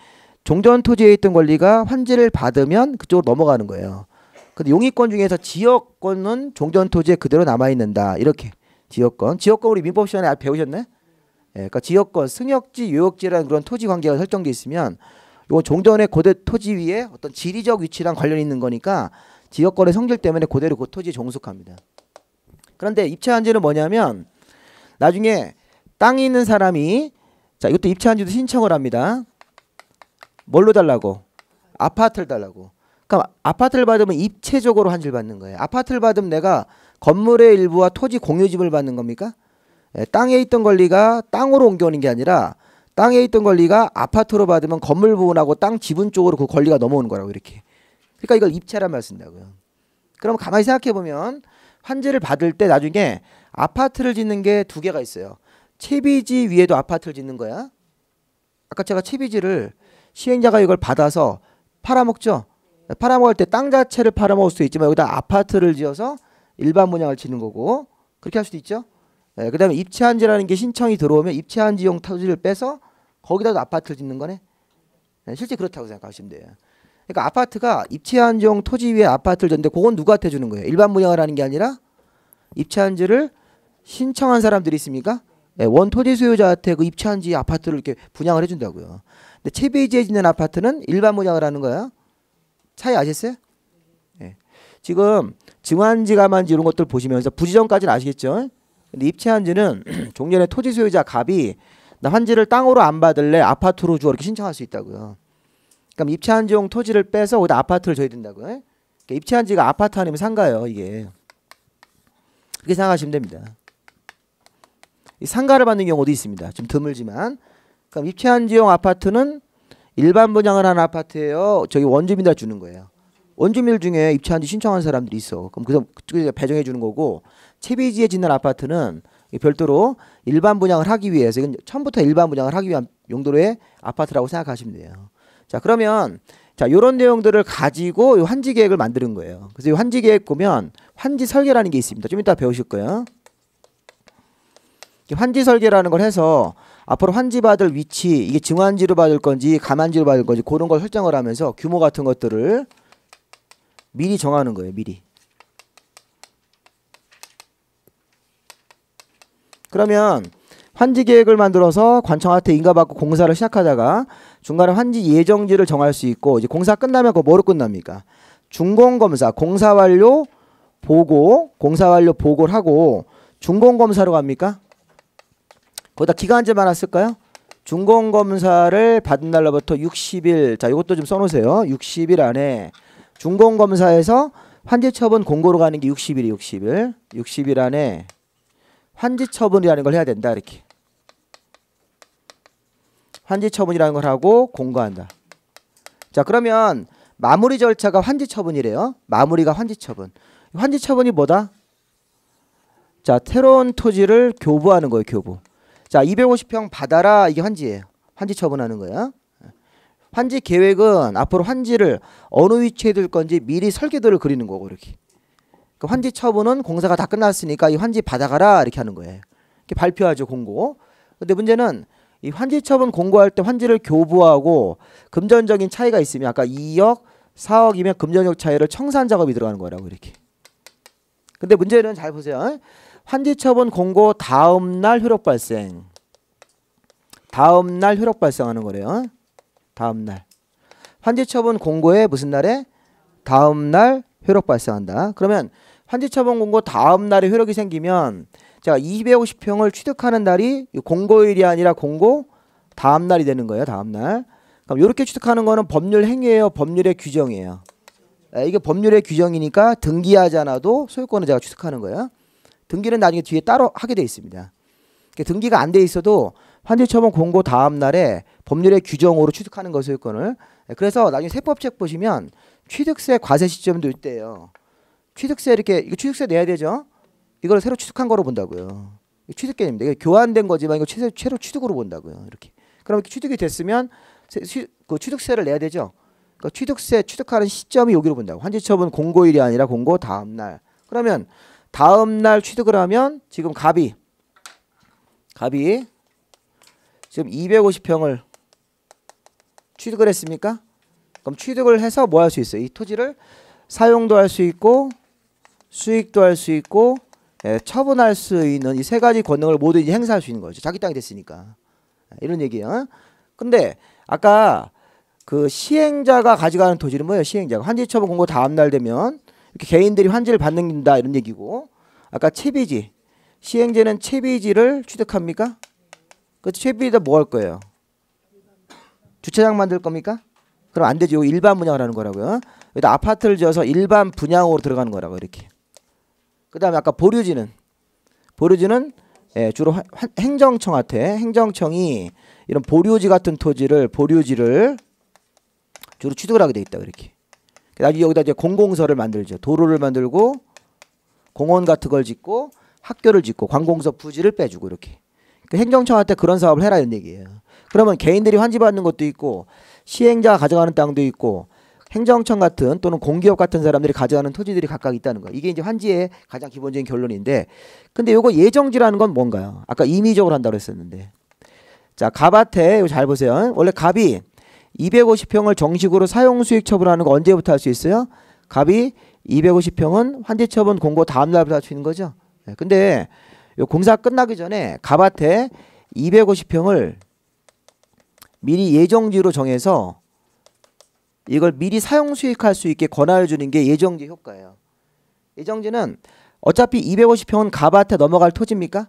종전 토지에 있던 권리가 환지를 받으면 그쪽으로 넘어가는 거예요. 근데 용익권 중에서 지역권은 종전 토지에 그대로 남아 있는다. 이렇게 지역권. 지역권 우리 민법 시간에 아, 배우셨네. 예, 그러니까 지역권, 승역지, 요역지라는 그런 토지 관계가 설정돼 있으면 이건 종전의 고대 토지 위에 어떤 지리적 위치랑 관련이 있는 거니까 지역권의 성질 때문에 고대로 그 토지에 종속합니다. 그런데 입체 한지는 뭐냐면 나중에 땅이 있는 사람이 자 이것도 입찰한지도 신청을 합니다. 뭘로 달라고? 아파트를 달라고. 그러니까 아파트를 받으면 입체적으로 한줄 받는 거예요. 아파트를 받으면 내가 건물의 일부와 토지 공유집을 받는 겁니까? 예, 땅에 있던 권리가 땅으로 옮겨오는 게 아니라 땅에 있던 권리가 아파트로 받으면 건물 부분하고 땅 지분 쪽으로 그 권리가 넘어오는 거라고 이렇게. 그러니까 이걸 입체라말씀다고요 그럼 가만히 생각해 보면 환제를 받을 때 나중에 아파트를 짓는 게 두 개가 있어요. 채비지 위에도 아파트를 짓는 거야. 아까 제가 채비지를 시행자가 이걸 받아서 팔아먹죠. 팔아먹을 때 땅 자체를 팔아먹을 수도 있지만 여기다 아파트를 지어서 일반 문양을짓는 거고 그렇게 할 수도 있죠. 네, 예, 그 다음에 입체한지라는 게 신청이 들어오면 입체한지용 토지를 빼서 거기다도 아파트를 짓는 거네. 네, 실제 그렇다고 생각하시면 돼요. 그러니까 아파트가 입체한지용 토지 위에 아파트를 짓는데 그건 누구한테 주는 거예요? 일반 문양을 하는 게 아니라 입체한지를 신청한 사람들이 있습니까? 네, 예, 원토지 소유자한테 그 입찰한 지 아파트를 이렇게 분양을 해준다고요. 근데 채비지에 짓는 아파트는 일반 분양을 하는 거야. 차이 아셨어요? 네. 지금 증환지 가만지 이런 것들 보시면서 부지정까지는 아시겠죠? 근데 입체한지는 종전에 토지 소유자 갑이 나 환지를 땅으로 안 받을래 아파트로 주줘 이렇게 신청할 수 있다고요. 그럼 입체한지용 토지를 빼서 거기다 아파트를 줘야 된다고요. 그러니까 입체한지가 아파트 아니면 상가요 이게. 그렇게 생각하시면 됩니다. 상가를 받는 경우도 있습니다. 좀 드물지만 그럼 입체한 지형 아파트는 일반 분양을 한 아파트예요. 저기 원주민들 주는 거예요. 원주민 중에 입체한지 신청한 사람들이 있어. 그럼 그래서 배정해 주는 거고 채비지에 짓는 아파트는 별도로 일반 분양을 하기 위해서 이건 처음부터 일반 분양을 하기 위한 용도로의 아파트라고 생각하시면 돼요. 자 그러면 자 요런 내용들을 가지고 이 환지 계획을 만드는 거예요. 그래서 이 환지 계획 보면 환지 설계라는 게 있습니다. 좀 이따 배우실 거예요. 환지 설계라는 걸 해서 앞으로 환지 받을 위치 이게 증환지로 받을 건지 가만지로 받을 건지 그런 걸 설정을 하면서 규모 같은 것들을 미리 정하는 거예요 미리 그러면 환지 계획을 만들어서 관청한테 인가받고 공사를 시작하다가 중간에 환지 예정지를 정할 수 있고 이제 공사 끝나면 그거 뭐로 끝납니까 중공검사 공사 완료 보고 공사 완료 보고를 하고 중공검사로 갑니까 거기다 기간제많았을까요 중공검사를 받은 날로부터 60일 자 이것도 좀 써놓으세요 60일 안에 중공검사에서 환지 처분 공고로 가는 게6 0일 60일 60일 안에 환지 처분이라는 걸 해야 된다 이렇게 환지 처분이라는 걸 하고 공고한다 자 그러면 마무리 절차가 환지 처분이래요 마무리가 환지 처분 환지 처분이 뭐다 자 테론 토지를 교부하는 거예요 교부 자, 250평 받아라. 이게 환지예요. 환지 처분하는 거야. 환지 계획은 앞으로 환지를 어느 위치에 둘 건지 미리 설계도를 그리는 거고 이렇게. 그 환지 처분은 공사가 다 끝났으니까 이 환지 받아가라 이렇게 하는 거예요. 이렇게 발표하죠 공고. 근데 문제는 이 환지 처분 공고할 때 환지를 교부하고 금전적인 차이가 있으면 아까 2억 4억이면 금전적 차이를 청산 작업이 들어가는 거라고 이렇게. 근데 문제는 잘 보세요. 환지처분 공고 다음 날 효력 발생. 다음 날 효력 발생하는 거래요. 다음 날. 환지처분 공고에 무슨 날에? 다음 날 효력 발생한다. 그러면 환지처분 공고 다음 날에 효력이 생기면 자 250평을 취득하는 날이 공고일이 아니라 공고 다음 날이 되는 거예요. 다음 날. 그럼 이렇게 취득하는 거는 법률 행위예요. 법률의 규정이에요. 이게 법률의 규정이니까 등기하지 않아도 소유권을 제가 취득하는 거예요. 등기는 나중에 뒤에 따로 하게 돼 있습니다. 그러니까 등기가 안 돼 있어도 환지처분 공고 다음 날에 법률의 규정으로 취득하는 것을건을 예, 그래서 나중에 세법책 보시면 취득세 과세 시점도 있대요. 취득세 이렇게 이거 취득세 내야 되죠. 이걸 새로 취득한 거로 본다고요. 취득 개념입니다. 이게 교환된 거지만 이거 최, 소 최로 취득으로 본다고요. 이렇게. 그럼 이렇게 취득이 됐으면 세, 취, 그 취득세를 내야 되죠. 그러니까 취득세 취득하는 시점이 여기로 본다고. 환지처분 공고일이 아니라 공고 다음 날. 그러면 다음 날 취득을 하면 지금 갑이 갑이 지금 250평을 취득을 했습니까? 그럼 취득을 해서 뭐 할 수 있어요? 이 토지를 사용도 할 수 있고 수익도 할 수 있고 예, 처분할 수 있는 이 세 가지 권능을 모두 이제 행사할 수 있는 거죠. 자기 땅이 됐으니까 예, 이런 얘기예요. 근데 아까 그 시행자가 가져가는 토지는 뭐예요? 시행자가 환지처분 공고 다음 날 되면 개인들이 환지를 받는다 이런 얘기고 아까 채비지 시행제는 채비지를 취득합니까? 그 채비지다 뭐 할 거예요? 주차장 만들 겁니까? 그럼 안 되죠. 일반 분양하라는 거라고요. 여기다 아파트를 지어서 일반 분양으로 들어가는 거라고 이렇게. 그다음에 아까 보류지는 보류지는 예, 주로 화, 행정청한테 행정청이 이런 보류지 같은 토지를 보류지를 주로 취득을 하게 돼 있다 이렇게. 나중에 여기다 이제 공공서를 만들죠. 도로를 만들고 공원 같은 걸 짓고 학교를 짓고 관공서 부지를 빼주고 이렇게. 그 행정청한테 그런 사업을 해라 이런 얘기예요. 그러면 개인들이 환지받는 것도 있고 시행자가 가져가는 땅도 있고 행정청 같은 또는 공기업 같은 사람들이 가져가는 토지들이 각각 있다는 거예요. 이게 이제 환지의 가장 기본적인 결론인데 근데 요거 예정지라는 건 뭔가요? 아까 임의적으로 한다고 했었는데 자 갑한테 잘 보세요. 원래 갑이 250평을 정식으로 사용 수익 처분하는 거 언제부터 할 수 있어요? 갑이 250평은 환지 처분 공고 다음 날부터 할 수 있는 거죠. 네, 근데 공사 끝나기 전에 갑한테 250평을 미리 예정지로 정해서 이걸 미리 사용 수익할 수 있게 권한을 주는 게 예정지 효과예요. 예정지는 어차피 250평은 갑한테 넘어갈 토지입니까?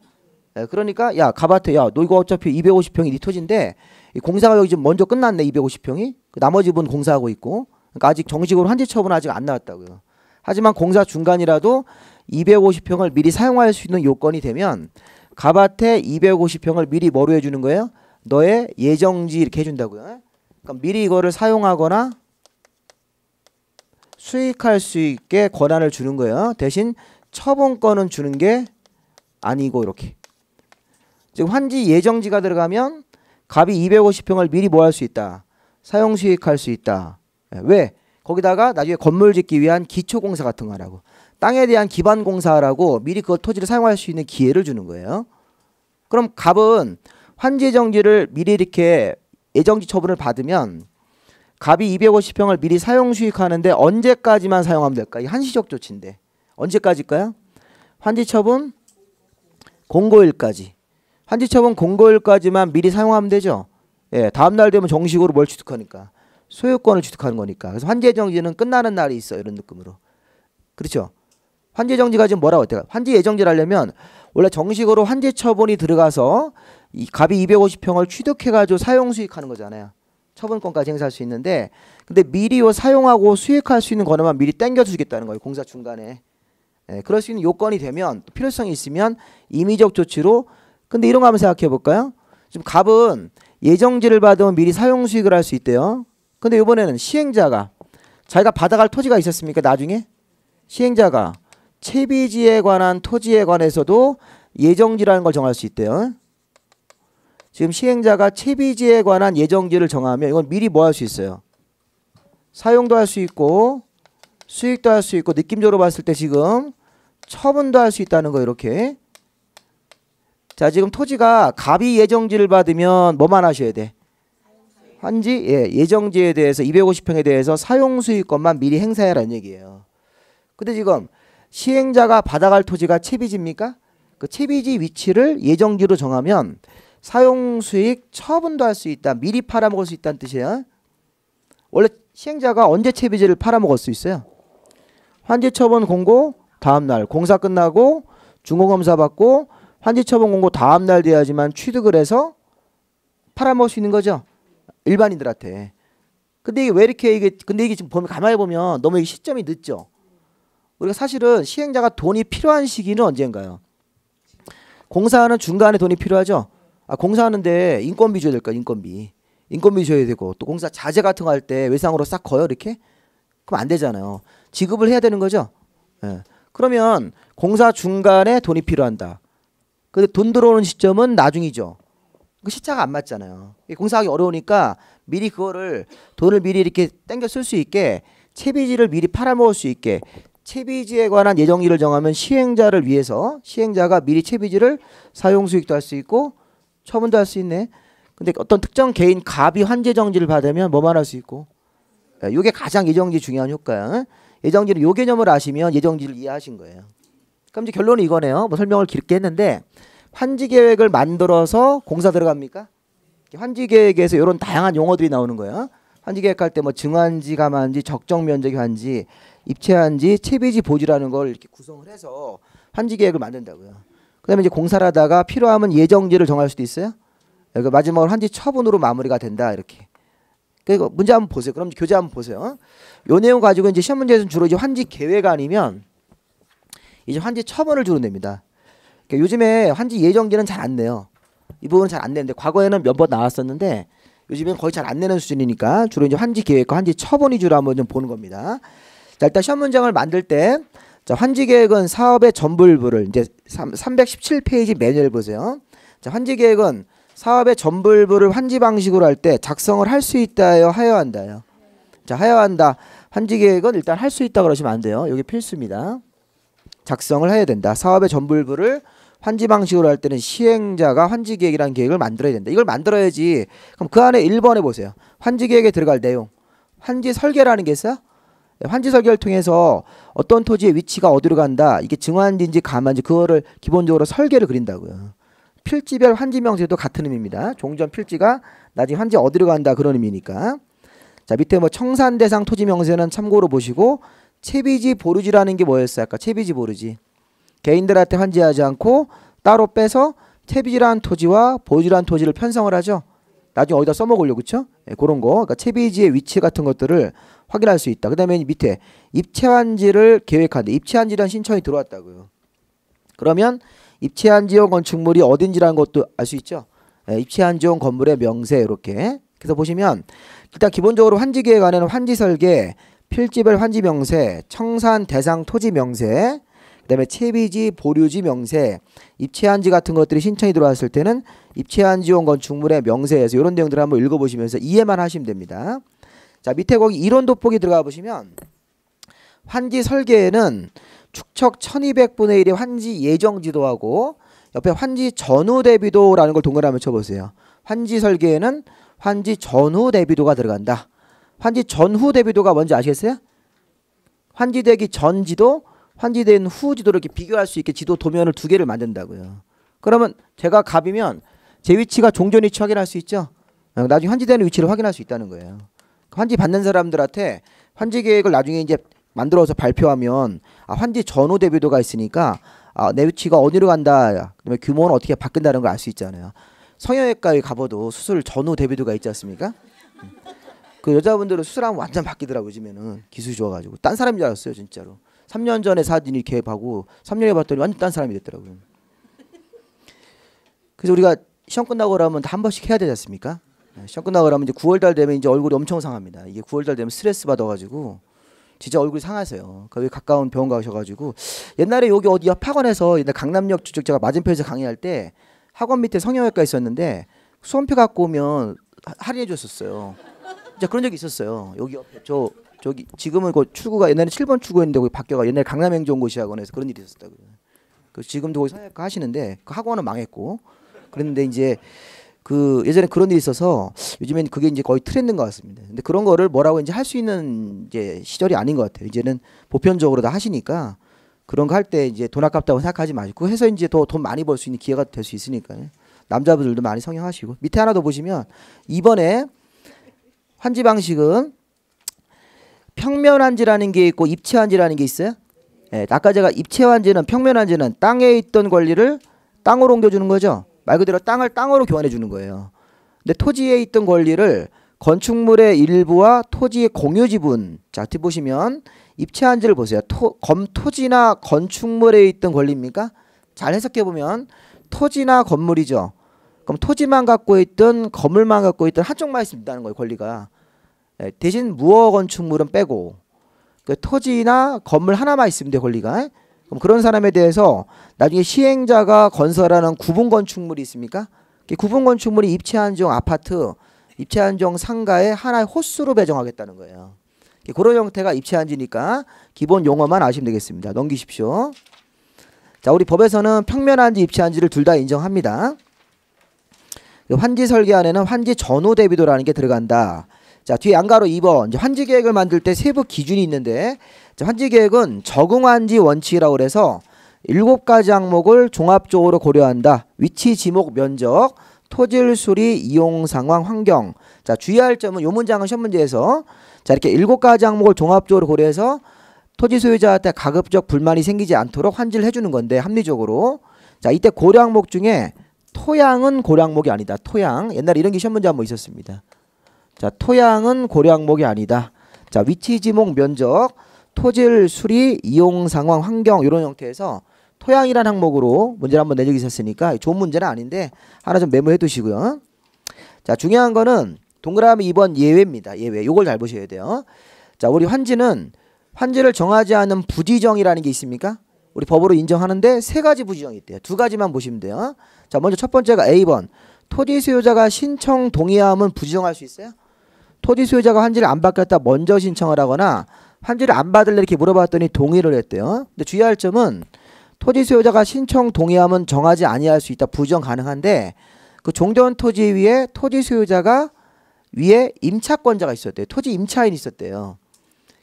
네, 그러니까 야 갑한테 야너 이거 어차피 250평이 네 토지인데 이 공사가 여기 지금 먼저 끝났네 250평이 그 나머지 분 공사하고 있고 그러니까 아직 정식으로 환지 처분 아직 안 나왔다고요. 하지만 공사 중간이라도 250평을 미리 사용할 수 있는 요건이 되면 가밭에 250평을 미리 뭐로 해주는 거예요? 너의 예정지 이렇게 해준다고요. 그러니까 미리 이거를 사용하거나 수익할 수 있게 권한을 주는 거예요. 대신 처분권은 주는 게 아니고 이렇게. 지금 환지 예정지가 들어가면 갑이 250평을 미리 뭐할수 있다. 사용 수익할 수 있다. 예, 왜? 거기다가 나중에 건물 짓기 위한 기초 공사 같은 거라고 땅에 대한 기반 공사라고 미리 그 토지를 사용할 수 있는 기회를 주는 거예요. 그럼 갑은 환지 정지를 미리 이렇게 예정지 처분을 받으면 갑이 250평을 미리 사용 수익하는데 언제까지만 사용하면 될까? 이 한시적 조치인데. 언제까지일까요? 환지 처분 공고일까지. 한지 처분 공고일까지만 미리 사용하면 되죠. 예, 다음 날 되면 정식으로 뭘 취득하니까 소유권을 취득하는 거니까. 그래서 환지 정지는 끝나는 날이 있어 이런 느낌으로. 그렇죠. 환지 정지가 지금 뭐라고 어때요? 환지 예정지를 하려면 원래 정식으로 환지 처분이 들어가서 이 갑이 250평을 취득해가지고 사용 수익하는 거잖아요. 처분권까지 행사할 수 있는데 근데 미리 사용하고 수익할 수 있는 거는만 미리 땡겨 주겠다는 거예요. 공사 중간에. 예, 그럴 수 있는 요건이 되면 필요성이 있으면 임의적 조치로 근데 이런 거 한번 생각해 볼까요? 지금 갑은 예정지를 받으면 미리 사용 수익을 할 수 있대요. 근데 이번에는 시행자가 자기가 받아갈 토지가 있었습니까? 나중에 시행자가 채비지에 관한 토지에 관해서도 예정지라는 걸 정할 수 있대요. 지금 시행자가 채비지에 관한 예정지를 정하면 이건 미리 뭐 할 수 있어요? 사용도 할 수 있고 수익도 할 수 있고 느낌적으로 봤을 때 지금 처분도 할 수 있다는 거 이렇게 자 지금 토지가 갑이 예정지를 받으면 뭐만 하셔야 돼? 환지 예, 예정지에 대해서 250평에 대해서 사용 수익권만 미리 행사해라는 얘기예요. 근데 지금 시행자가 받아갈 토지가 채비지입니까? 그 채비지 위치를 예정지로 정하면 사용 수익 처분도 할 수 있다. 미리 팔아먹을 수 있다는 뜻이에요. 원래 시행자가 언제 채비지를 팔아먹을 수 있어요? 환지 처분 공고 다음 날 공사 끝나고 중공검사 받고 환지 처분 공고 다음 날 돼야지만 취득을 해서 팔아먹을 수 있는 거죠. 일반인들한테. 근데 이게 왜 이렇게 이게 근데 이게 지금 보면 가만히 보면 너무 이게 시점이 늦죠. 우리가 사실은 시행자가 돈이 필요한 시기는 언젠가요? 공사하는 중간에 돈이 필요하죠. 아, 공사하는데 인건비 줘야 될까 인건비. 인건비 줘야 되고 또 공사 자재 같은 거 할 때 외상으로 싹 거요 이렇게 그럼 안 되잖아요. 지급을 해야 되는 거죠. 예. 그러면 공사 중간에 돈이 필요한다. 근데 돈 들어오는 시점은 나중이죠. 그 시차가 안 맞잖아요. 공사하기 어려우니까 미리 그거를 돈을 미리 이렇게 땡겨 쓸 수 있게 채비지를 미리 팔아먹을 수 있게 채비지에 관한 예정일을 정하면 시행자를 위해서 시행자가 미리 채비지를 사용 수익도 할 수 있고 처분도 할 수 있네. 근데 어떤 특정 개인 갑이 환제 정지를 받으면 뭐만 할 수 있고 이게 예, 가장 예정지 중요한 효과야. 예정지는 요 개념을 아시면 예정지를 이해하신 거예요. 그럼 이제 결론은 이거네요. 뭐 설명을 길게 했는데 환지 계획을 만들어서 공사 들어갑니까? 환지 계획에서 이런 다양한 용어들이 나오는 거예요. 환지 계획할 때 뭐 증환지, 감환지, 적정 면적이 환지, 입체환지, 채비지 보지라는 걸 이렇게 구성을 해서 환지 계획을 만든다고요. 그다음에 이제 공사를 하다가 필요하면 예정지를 정할 수도 있어요. 예, 그 마지막으로 환지 처분으로 마무리가 된다 이렇게. 그러니 문제 한번 보세요. 그럼 교재 한번 보세요. 요 내용 가지고 이제 시험 문제에서는 주로 이제 환지 계획 아니면 이제 환지 처분을 주로 냅니다. 그러니까 요즘에 환지 예정기는 잘 안 내요. 이 부분은 잘 안 내는데 과거에는 몇 번 나왔었는데 요즘엔 거의 잘 안 내는 수준이니까 주로 이제 환지 계획과 환지 처분이 주로 한번 좀 보는 겁니다. 자 일단 시험 문장을 만들 때 자, 환지 계획은 사업의 전불부를 이제 3, 317페이지 매뉴얼 보세요. 자, 환지 계획은 사업의 전불부를 환지 방식으로 할 때 작성을 할 수 있다요, 하여 한다요. 자, 하여 한다. 환지 계획은 일단 할 수 있다 그러시면 안 돼요. 여기 필수입니다. 작성을 해야 된다. 사업의 전불부를 환지 방식으로 할 때는 시행자가 환지 계획이라는 계획을 만들어야 된다. 이걸 만들어야지. 그럼 그 안에 1번에 보세요. 환지 계획에 들어갈 내용. 환지 설계라는 게 있어요? 예, 환지 설계를 통해서 어떤 토지의 위치가 어디로 간다. 이게 증환지인지 가만지 그거를 기본적으로 설계를 그린다고요. 필지별 환지 명세도 같은 의미입니다. 종전 필지가 나중에 환지 어디로 간다 그런 의미니까. 자 밑에 뭐 청산 대상 토지 명세는 참고로 보시고 채비지 보르지라는 게 뭐였어요? 아까 채비지 보르지. 개인들한테 환지하지 않고 따로 빼서 채비지란 토지와 보르지란 토지를 편성을 하죠. 나중에 어디다 써먹으려고 그쵸? 예, 그런 거. 그러니까 채비지의 위치 같은 것들을 확인할 수 있다. 그 다음에 밑에 입체환지를 계획한데 입체환지란 신청이 들어왔다고요. 그러면 입체환지용 건축물이 어딘지라는 것도 알 수 있죠. 예, 입체환지용 건물의 명세 이렇게. 그래서 보시면 일단 기본적으로 환지계획안에는 환지 설계, 필지별 환지 명세, 청산 대상 토지 명세, 그다음에 채비지 보류지 명세, 입체한지 같은 것들이 신청이 들어왔을 때는 입체한지원 건축물의 명세에서 이런 내용들을 한번 읽어보시면서 이해만 하시면 됩니다. 자 밑에 거기 이론 돋보기 들어가 보시면 환지 설계에는 축척 1200분의 1의 환지 예정 지도하고 옆에 환지 전후 대비도라는 걸 동그라미 쳐보세요. 환지 설계에는 환지 전후 대비도가 들어간다. 환지 전후 대비도가 뭔지 아시겠어요? 환지되기 전 지도, 환지된 후 지도를 이렇게 비교할 수 있게 지도 도면을 두 개를 만든다고요. 그러면 제가 갑이면 제 위치가 종전 위치 확인할 수 있죠. 어, 나중에 환지되는 위치를 확인할 수 있다는 거예요. 그 환지 받는 사람들한테 환지 계획을 나중에 이제 만들어서 발표하면 아, 환지 전후 대비도가 있으니까 아, 내 위치가 어디로 간다, 그다음에 규모는 어떻게 바뀐다는 걸 알 수 있잖아요. 성형외과에 가봐도 수술 전후 대비도가 있지 않습니까? 그 여자분들은 수술하면 완전 바뀌더라고 요즘에는 요 기술이 좋아가지고 딴 사람인 줄 알았어요 진짜로 3년 전에 사진이 개입하고 3년에 봤더니 완전 딴 사람이 됐더라고요 그래서 우리가 시험 끝나고 그러면 다한 번씩 해야 되지 않습니까 네, 시험 끝나고 그러면 이제 9월달 되면 이제 얼굴이 엄청 상합니다 이게 9월달 되면 스트레스 받아가지고 진짜 얼굴이 상하세요 거기 그러니까 가까운 병원 가셔가지고 옛날에 여기 어디 학원에서 옛날 강남역 주쪽 제가 맞은편에서 강의할 때 학원 밑에 성형외과 있었는데 수험표 갖고 오면 할인해 줬었어요 진짜 그런 적이 있었어요. 여기 옆에 저 저기 지금은 그 출구가 옛날에 7번 출구였는데 거기 바뀌어가 옛날 강남행정고시학원에서 그런 일이 있었다고요. 그 지금도 거기 사회학과 하시는데 그 학원은 망했고 그랬는데 이제 그 예전에 그런 일이 있어서 요즘엔 그게 이제 거의 트렌드인 것 같습니다. 근데 그런 거를 뭐라고 이제 할 수 있는 이제 시절이 아닌 것 같아요. 이제는 보편적으로 다 하시니까 그런 거 할 때 이제 돈 아깝다고 생각하지 마시고 해서 이제 더 돈 많이 벌 수 있는 기회가 될 수 있으니까요. 남자분들도 많이 성형하시고 밑에 하나 더 보시면 이번에 환지 방식은 평면 환지라는 게 있고 입체 환지라는 게 있어요. 예, 아까 제가 입체 환지는 평면 환지는 땅에 있던 권리를 땅으로 옮겨주는 거죠. 말 그대로 땅을 땅으로 교환해 주는 거예요. 근데 토지에 있던 권리를 건축물의 일부와 토지의 공유 지분 자뒤 보시면 입체 환지를 보세요. 토, 검 토지나 건축물에 있던 권리입니까? 잘 해석해 보면 토지나 건물이죠. 그럼 토지만 갖고 있던 건물만 갖고 있던 한쪽만 있으면 된다는 거예요 권리가 예, 대신 무허 건축물은 빼고 그 토지나 건물 하나만 있으면 돼 권리가 예? 그럼 그런 사람에 대해서 나중에 시행자가 건설하는 구분 건축물이 있습니까? 그 구분 건축물이 입체 한정 아파트, 입체 한정 상가의 하나의 호수로 배정하겠다는 거예요. 그 그런 형태가 입체 한지니까 기본 용어만 아시면 되겠습니다. 넘기십시오. 자, 우리 법에서는 평면 한지, 입체 한지를 둘 다 인정합니다. 그 환지 설계 안에는 환지 전후 대비도라는 게 들어간다. 자, 뒤에 양가로 2번. 이제 환지 계획을 만들 때 세부 기준이 있는데 자, 환지 계획은 적응 환지 원칙이라고 해서 7가지 항목을 종합적으로 고려한다. 위치, 지목, 면적, 토질 수리, 이용 상황, 환경. 자, 주의할 점은 요 문장은 시험 문제에서 자, 이렇게 7가지 항목을 종합적으로 고려해서 토지 소유자한테 가급적 불만이 생기지 않도록 환지를 해 주는 건데 합리적으로. 자, 이때 고려 항목 중에 토양은 고량목이 아니다. 토양. 옛날에 이런 게 시험 문제 한번 있었습니다. 자, 토양은 고량목이 아니다. 자, 위치 지목 면적, 토질 수리, 이용 상황, 환경 이런 형태에서 토양이란 항목으로 문제를 한번 내주기 있었으니까 좋은 문제는 아닌데 하나 좀 메모해 두시고요. 자, 중요한 거는 동그라미 2번 예외입니다. 예외. 요걸 잘 보셔야 돼요. 자, 우리 환지는 환지를 정하지 않은 부지정이라는 게 있습니까? 우리 법으로 인정하는데 세 가지 부지정이 있대요. 두 가지만 보시면 돼요. 자, 먼저 첫 번째가 A번. 토지 수요자가 신청 동의함은 부지정할 수 있어요? 토지 수요자가 환지를 안 받겠다 먼저 신청을 하거나 환지를 안 받을래 이렇게 물어봤더니 동의를 했대요. 근데 주의할 점은 토지 수요자가 신청 동의함은 정하지 아니할 수 있다 부정 가능한데 그 종전 토지 위에 토지 수요자가 위에 임차권자가 있었대요. 토지 임차인이 있었대요.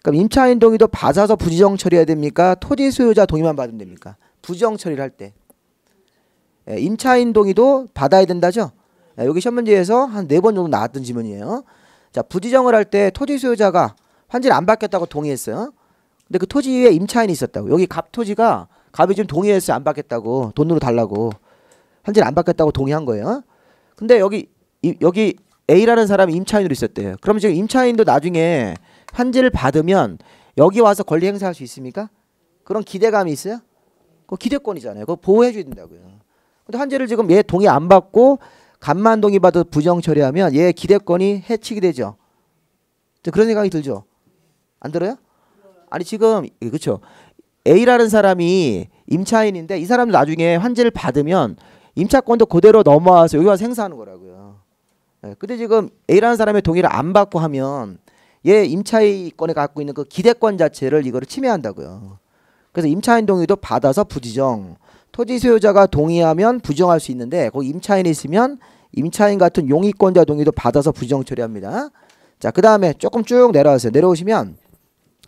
그럼 임차인 동의도 받아서 부지정 처리해야 됩니까? 토지 소유자 동의만 받으면 됩니까? 부지정 처리를 할 때. 예, 임차인 동의도 받아야 된다죠? 예, 여기 시험 문제에서 한 네 번 정도 나왔던 지문이에요. 자, 부지정을 할 때 토지 소유자가 환지를 안 받겠다고 동의했어요. 근데 그 토지 위에 임차인이 있었다고. 여기 갑 토지가 갑이 지금 동의했어요. 안 받겠다고. 돈으로 달라고. 환지를 안 받겠다고 동의한 거예요. 근데 여기 이, 여기 A라는 사람이 임차인으로 있었대요. 그럼 지금 임차인도 나중에 환지를 받으면 여기 와서 권리 행사할 수 있습니까? 그런 기대감이 있어요? 그 기대권이잖아요. 그거 보호해 줘야 다고요 근데 환지를 지금 얘 동의 안 받고 간만 동의 받아 부정 처리하면 얘 기대권이 해치게 되죠. 그런 생각이 들죠. 안 들어요? 아니 지금 그렇죠. A라는 사람이 임차인인데 이 사람 나중에 환지를 받으면 임차권도 그대로 넘어와서 여기 와서 행사하는 거라고요. 예, 근데 지금 A라는 사람의 동의를 안 받고 하면 얘 임차인권에 갖고 있는 그 기대권 자체를 이거를 침해한다고요. 그래서 임차인 동의도 받아서 부지정. 토지 소유자가 동의하면 부정할 수 있는데 거기 임차인이 있으면 임차인 같은 용의권자 동의도 받아서 부정 처리합니다. 자, 그 다음에 조금 쭉내려와서 내려오시면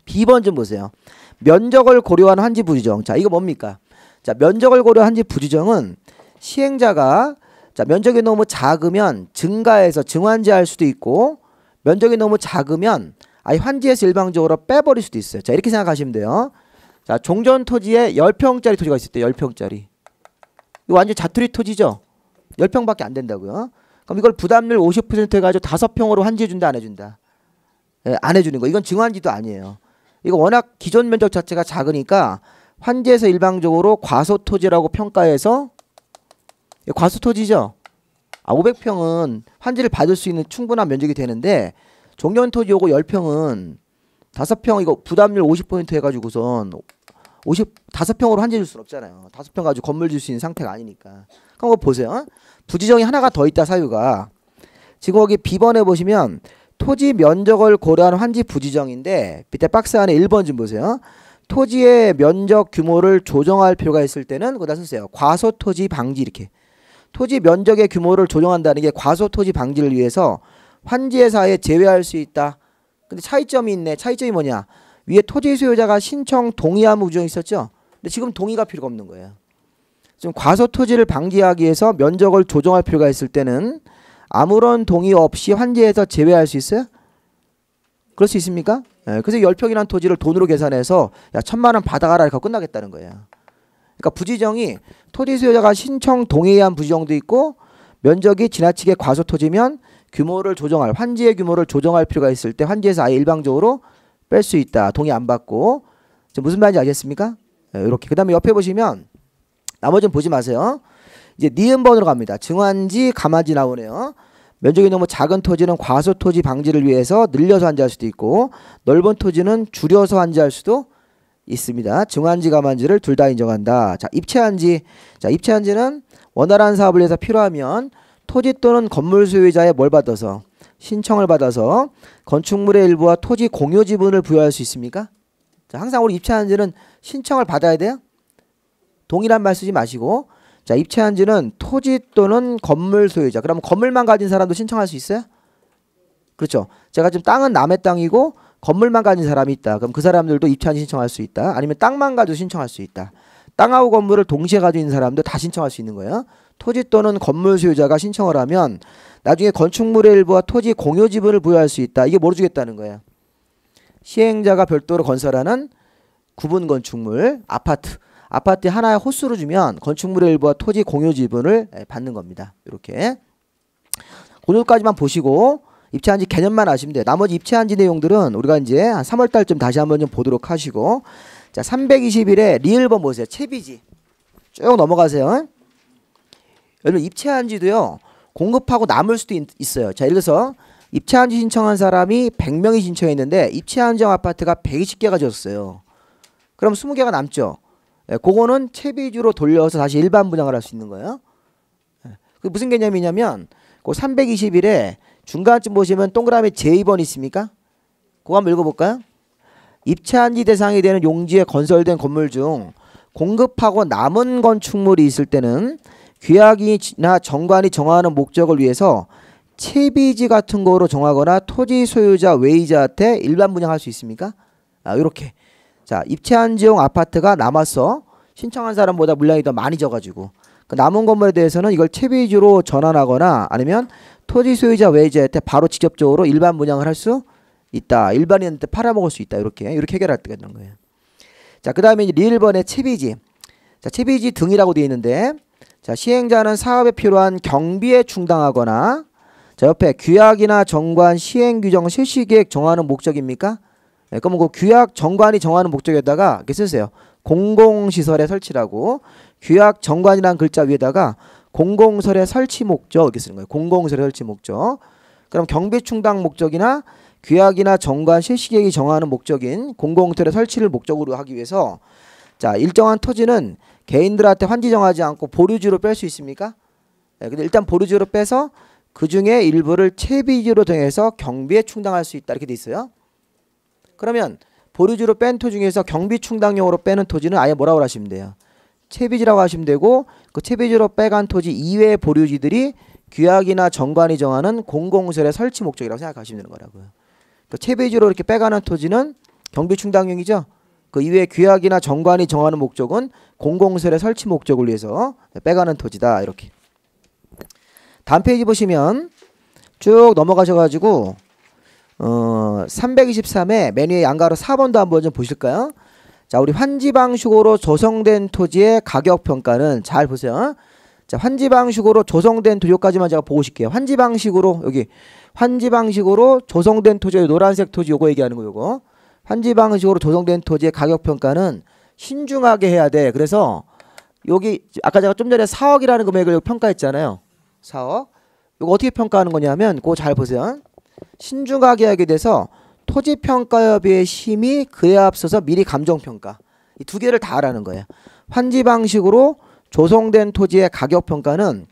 B번 좀 보세요. 면적을 고려한 한지 부지정. 자, 이거 뭡니까? 자, 면적을 고려 한지 부지정은 시행자가 자, 면적이 너무 작으면 증가해서 증환제할 수도 있고 면적이 너무 작으면 아예 환지에서 일방적으로 빼버릴 수도 있어요. 자 이렇게 생각하시면 돼요. 자 종전 토지에 10평짜리 토지가 있을 때 10평짜리 이거 완전 자투리 토지죠. 10평밖에 안 된다고요. 그럼 이걸 부담률 50% 해가지고 5평으로 환지해준다 안 해준다. 예, 안 해주는 거 이건 증환지도 아니에요. 이거 워낙 기존 면적 자체가 작으니까 환지에서 일방적으로 과소토지라고 평가해서 예, 과소토지죠. 아 500평은 환지를 받을 수 있는 충분한 면적이 되는데 종전 토지 요거 10평은 5평 이거 부담률 50% 해가지고선 50 5평으로 환지 해줄 수는 없잖아요. 5평 가지고 건물 줄 수 있는 상태가 아니니까. 그럼 거 보세요. 어? 부지정이 하나가 더 있다 사유가 지금 여기 B번에 보시면 토지 면적을 고려한 환지 부지정인데 밑에 박스 안에 1번 좀 보세요. 토지의 면적 규모를 조정할 필요가 있을 때는 그다 쓰세요. 과소 토지 방지 이렇게. 토지 면적의 규모를 조정한다는 게 과소 토지 방지를 위해서 환지회사에 제외할 수 있다. 근데 차이점이 있네. 차이점이 뭐냐? 위에 토지 소유자가 신청 동의함 우정이 있었죠. 근데 지금 동의가 필요가 없는 거예요. 지금 과소 토지를 방지하기 위해서 면적을 조정할 필요가 있을 때는 아무런 동의 없이 환지에서 제외할 수 있어요? 그럴 수 있습니까? 예, 그래서 열평이란 토지를 돈으로 계산해서 야 천만 원 받아가라 이렇 끝나겠다는 거예요. 그러니까 부지정이 토지 소유자가 신청 동의한 부지정도 있고 면적이 지나치게 과소토지면 규모를 조정할 환지의 규모를 조정할 필요가 있을 때 환지에서 아예 일방적으로 뺄 수 있다. 동의 안 받고 지금 무슨 말인지 알겠습니까? 네, 이렇게 그 다음에 옆에 보시면 나머지는 보지 마세요. 이제 니은번으로 갑니다. 증환지 가마지 나오네요. 면적이 너무 작은 토지는 과소 토지 방지를 위해서 늘려서 환지할 수도 있고 넓은 토지는 줄여서 환지할 수도 있습니다. 증환지 가만지를 둘 다 인정한다. 자, 입체한지. 자, 입체한지는 원활한 사업을 위해서 필요하면 토지 또는 건물 소유자의 뭘 받아서 신청을 받아서 건축물의 일부와 토지 공유 지분을 부여할 수 있습니까? 자, 항상 우리 입체한지는 신청을 받아야 돼요. 동일한 말 쓰지 마시고 자, 입체한지는 토지 또는 건물 소유자. 그러면 건물만 가진 사람도 신청할 수 있어요? 그렇죠. 제가 지금 땅은 남의 땅이고 건물만 가진 사람이 있다. 그럼 그 사람들도 입찰 신청할 수 있다. 아니면 땅만 가지고 신청할 수 있다. 땅하고 건물을 동시에 가지고 있는 사람도 다 신청할 수 있는 거예요. 토지 또는 건물 소유자가 신청을 하면 나중에 건축물의 일부와 토지 공유 지분을 부여할 수 있다. 이게 뭐로 주겠다는 거예요. 시행자가 별도로 건설하는 구분 건축물 아파트 아파트 하나의 호수로 주면 건축물의 일부와 토지 공유 지분을 예, 받는 겁니다. 이렇게 고도까지만 그 보시고 입체한지 개념만 아시면 돼요. 나머지 입체한지 내용들은 우리가 이제 한 3월 달쯤 다시 한번 좀 보도록 하시고 자 321에 리을번 보세요. 채비지 쭉 넘어가세요. 여러분 입체한지도요. 공급하고 남을 수도 있, 어요 자, 예를 들어서 입체한지 신청한 사람이 100명이 신청했는데 입체한정 아파트가 120개가 졌어요. 그럼 20개가 남죠. 예, 그거는 채비주로 돌려서 다시 일반 분양을 할 수 있는 거예요. 예. 그 무슨 개념이냐면 그 321에 중간쯤 보시면 동그라미 제2번 있습니까? 그거 한번 읽어볼까요? 입찰한지 대상이 되는 용지에 건설된 건물 중 공급하고 남은 건축물이 있을 때는 귀하기나 정관이 정하는 목적을 위해서 채비지 같은 거로 정하거나 토지 소유자 외이자한테 일반 분양할 수 있습니까? 아, 요렇게. 자, 입체한 지용 아파트가 남았어. 신청한 사람보다 물량이 더 많이 져가지고. 그 남은 건물에 대해서는 이걸 채비지로 전환하거나 아니면 토지 소유자 외제한테 바로 직접적으로 일반 분양을 할 수 있다. 일반인한테 팔아먹을 수 있다. 이렇게 이렇게 해결할 때가 있는 거예요. 자, 그 다음에 리을번의 채비지. 자, 채비지 등이라고 되어 있는데, 자, 시행자는 사업에 필요한 경비에 충당하거나, 자, 옆에 규약이나 정관 시행 규정 실시 계획 정하는 목적입니까? 네, 그러면 그 규약 정관이 정하는 목적에다가 이렇게 쓰세요. 공공시설에 설치라고 규약 정관이란 글자 위에다가 공공설의 설치 목적 이렇게 쓰는 거예요. 공공설의 설치 목적. 그럼 경비 충당 목적이나 규약이나 정관 실시 계획이 정하는 목적인 공공설의 설치를 목적으로 하기 위해서 자 일정한 토지는 개인들한테 환지 정하지 않고 보류지로 뺄 수 있습니까? 네, 근데 일단 보류지로 빼서 그 중에 일부를 채비지로 정해서 경비에 충당할 수 있다 이렇게 돼 있어요. 그러면 보류지로 뺀토 중에서 경비 충당용으로 빼는 토지는 아예 뭐라고 하시면 돼요? 채비지라고 하시면 되고 그 채비지로 빼간 토지 이외의 보류지들이 규약이나 정관이 정하는 공공시설의 설치 목적이라고 생각하시면 되는 거라고요. 그 채비지로 이렇게 빼가는 토지는 경비충당용이죠. 그 이외 규약이나 정관이 정하는 목적은 공공시설의 설치 목적을 위해서 빼가는 토지다 이렇게. 다음 페이지 보시면 쭉 넘어가셔가지고 어 323에 메뉴의 양가로 4번도 한번 좀 보실까요? 자, 우리 환지 방식으로 조성된 토지의 가격 평가는 잘 보세요. 어? 자, 환지 방식으로 조성된 토지 여까지만 제가 보고 싶게요. 환지 방식으로 여기 환지 방식으로 조성된 토지 의 노란색 토지 요거 얘기하는 거 요거. 환지 방식으로 조성된 토지의 가격 평가는 신중하게 해야 돼. 그래서 여기 아까 제가 좀 전에 4억이라는 금액을 평가했잖아요. 4억. 이거 어떻게 평가하는 거냐면 그거 잘 보세요. 신중하게 하게 돼서 토지평가협의회 심의 그에 앞서서 미리 감정평가 이 두 개를 다 하라는 거예요. 환지 방식으로 조성된 토지의 가격평가는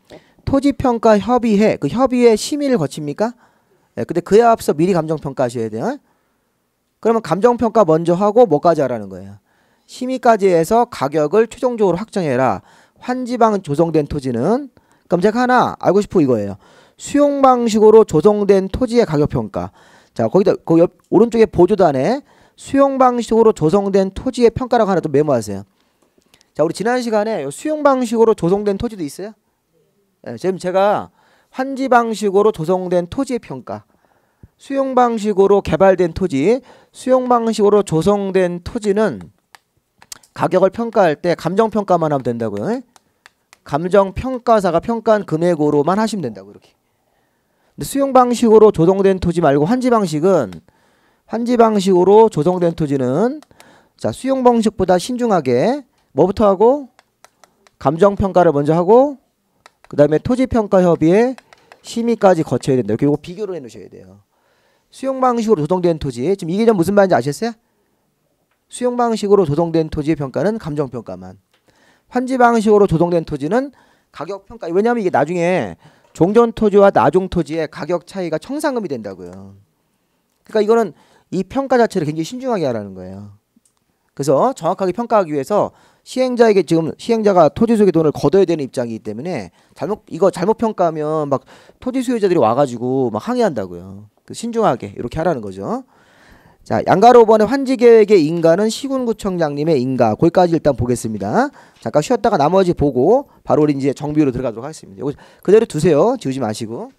토지평가협의회 그 협의회 심의를 거칩니까? 네, 근데 그에 앞서 미리 감정평가하셔야 돼요. 그러면 감정평가 먼저 하고 뭐까지 하라는 거예요. 심의까지 해서 가격을 최종적으로 확정해라. 환지방 조성된 토지는 그럼 제가 하나 알고 싶어 이거예요. 수용 방식으로 조성된 토지의 가격 평가. 자 거기다 그옆 오른쪽에 보조단에 수용 방식으로 조성된 토지의 평가라고 하나 또 메모하세요. 자 우리 지난 시간에 수용 방식으로 조성된 토지도 있어요. 네, 지금 제가 환지 방식으로 조성된 토지의 평가, 수용 방식으로 개발된 토지, 수용 방식으로 조성된 토지는 가격을 평가할 때 감정 평가만 하면 된다고요. 예? 감정 평가사가 평가한 금액으로만 하시면 된다고 이렇게. 수용 방식으로 조성된 토지 말고 환지 방식은 환지 방식으로 조성된 토지는 자 수용 방식보다 신중하게 뭐부터 하고 감정 평가를 먼저 하고 그 다음에 토지 평가 협의에 심의까지 거쳐야 된다. 그리고 비교를 해놓으셔야 돼요. 수용 방식으로 조성된 토지 지금 이게 좀 무슨 말인지 아셨어요? 수용 방식으로 조성된 토지의 평가는 감정 평가만. 환지 방식으로 조성된 토지는 가격 평가. 왜냐하면 이게 나중에 종전 토지와 나종 토지의 가격 차이가 청산금이 된다고요. 그러니까 이거는 이 평가 자체를 굉장히 신중하게 하라는 거예요. 그래서 정확하게 평가하기 위해서 시행자에게 지금 시행자가 토지 소유 돈을 걷어야 되는 입장이기 때문에 잘못 이거 잘못 평가하면 막 토지 소유자들이 와가지고 막 항의한다고요. 신중하게 이렇게 하라는 거죠. 자 양가로 번의 환지 계획의 인가는 시군구청장님의 인가. 거기까지 일단 보겠습니다. 잠깐 쉬었다가 나머지 보고 바로 우리 이제 정비로 들어가도록 하겠습니다. 그대로 두세요. 지우지 마시고.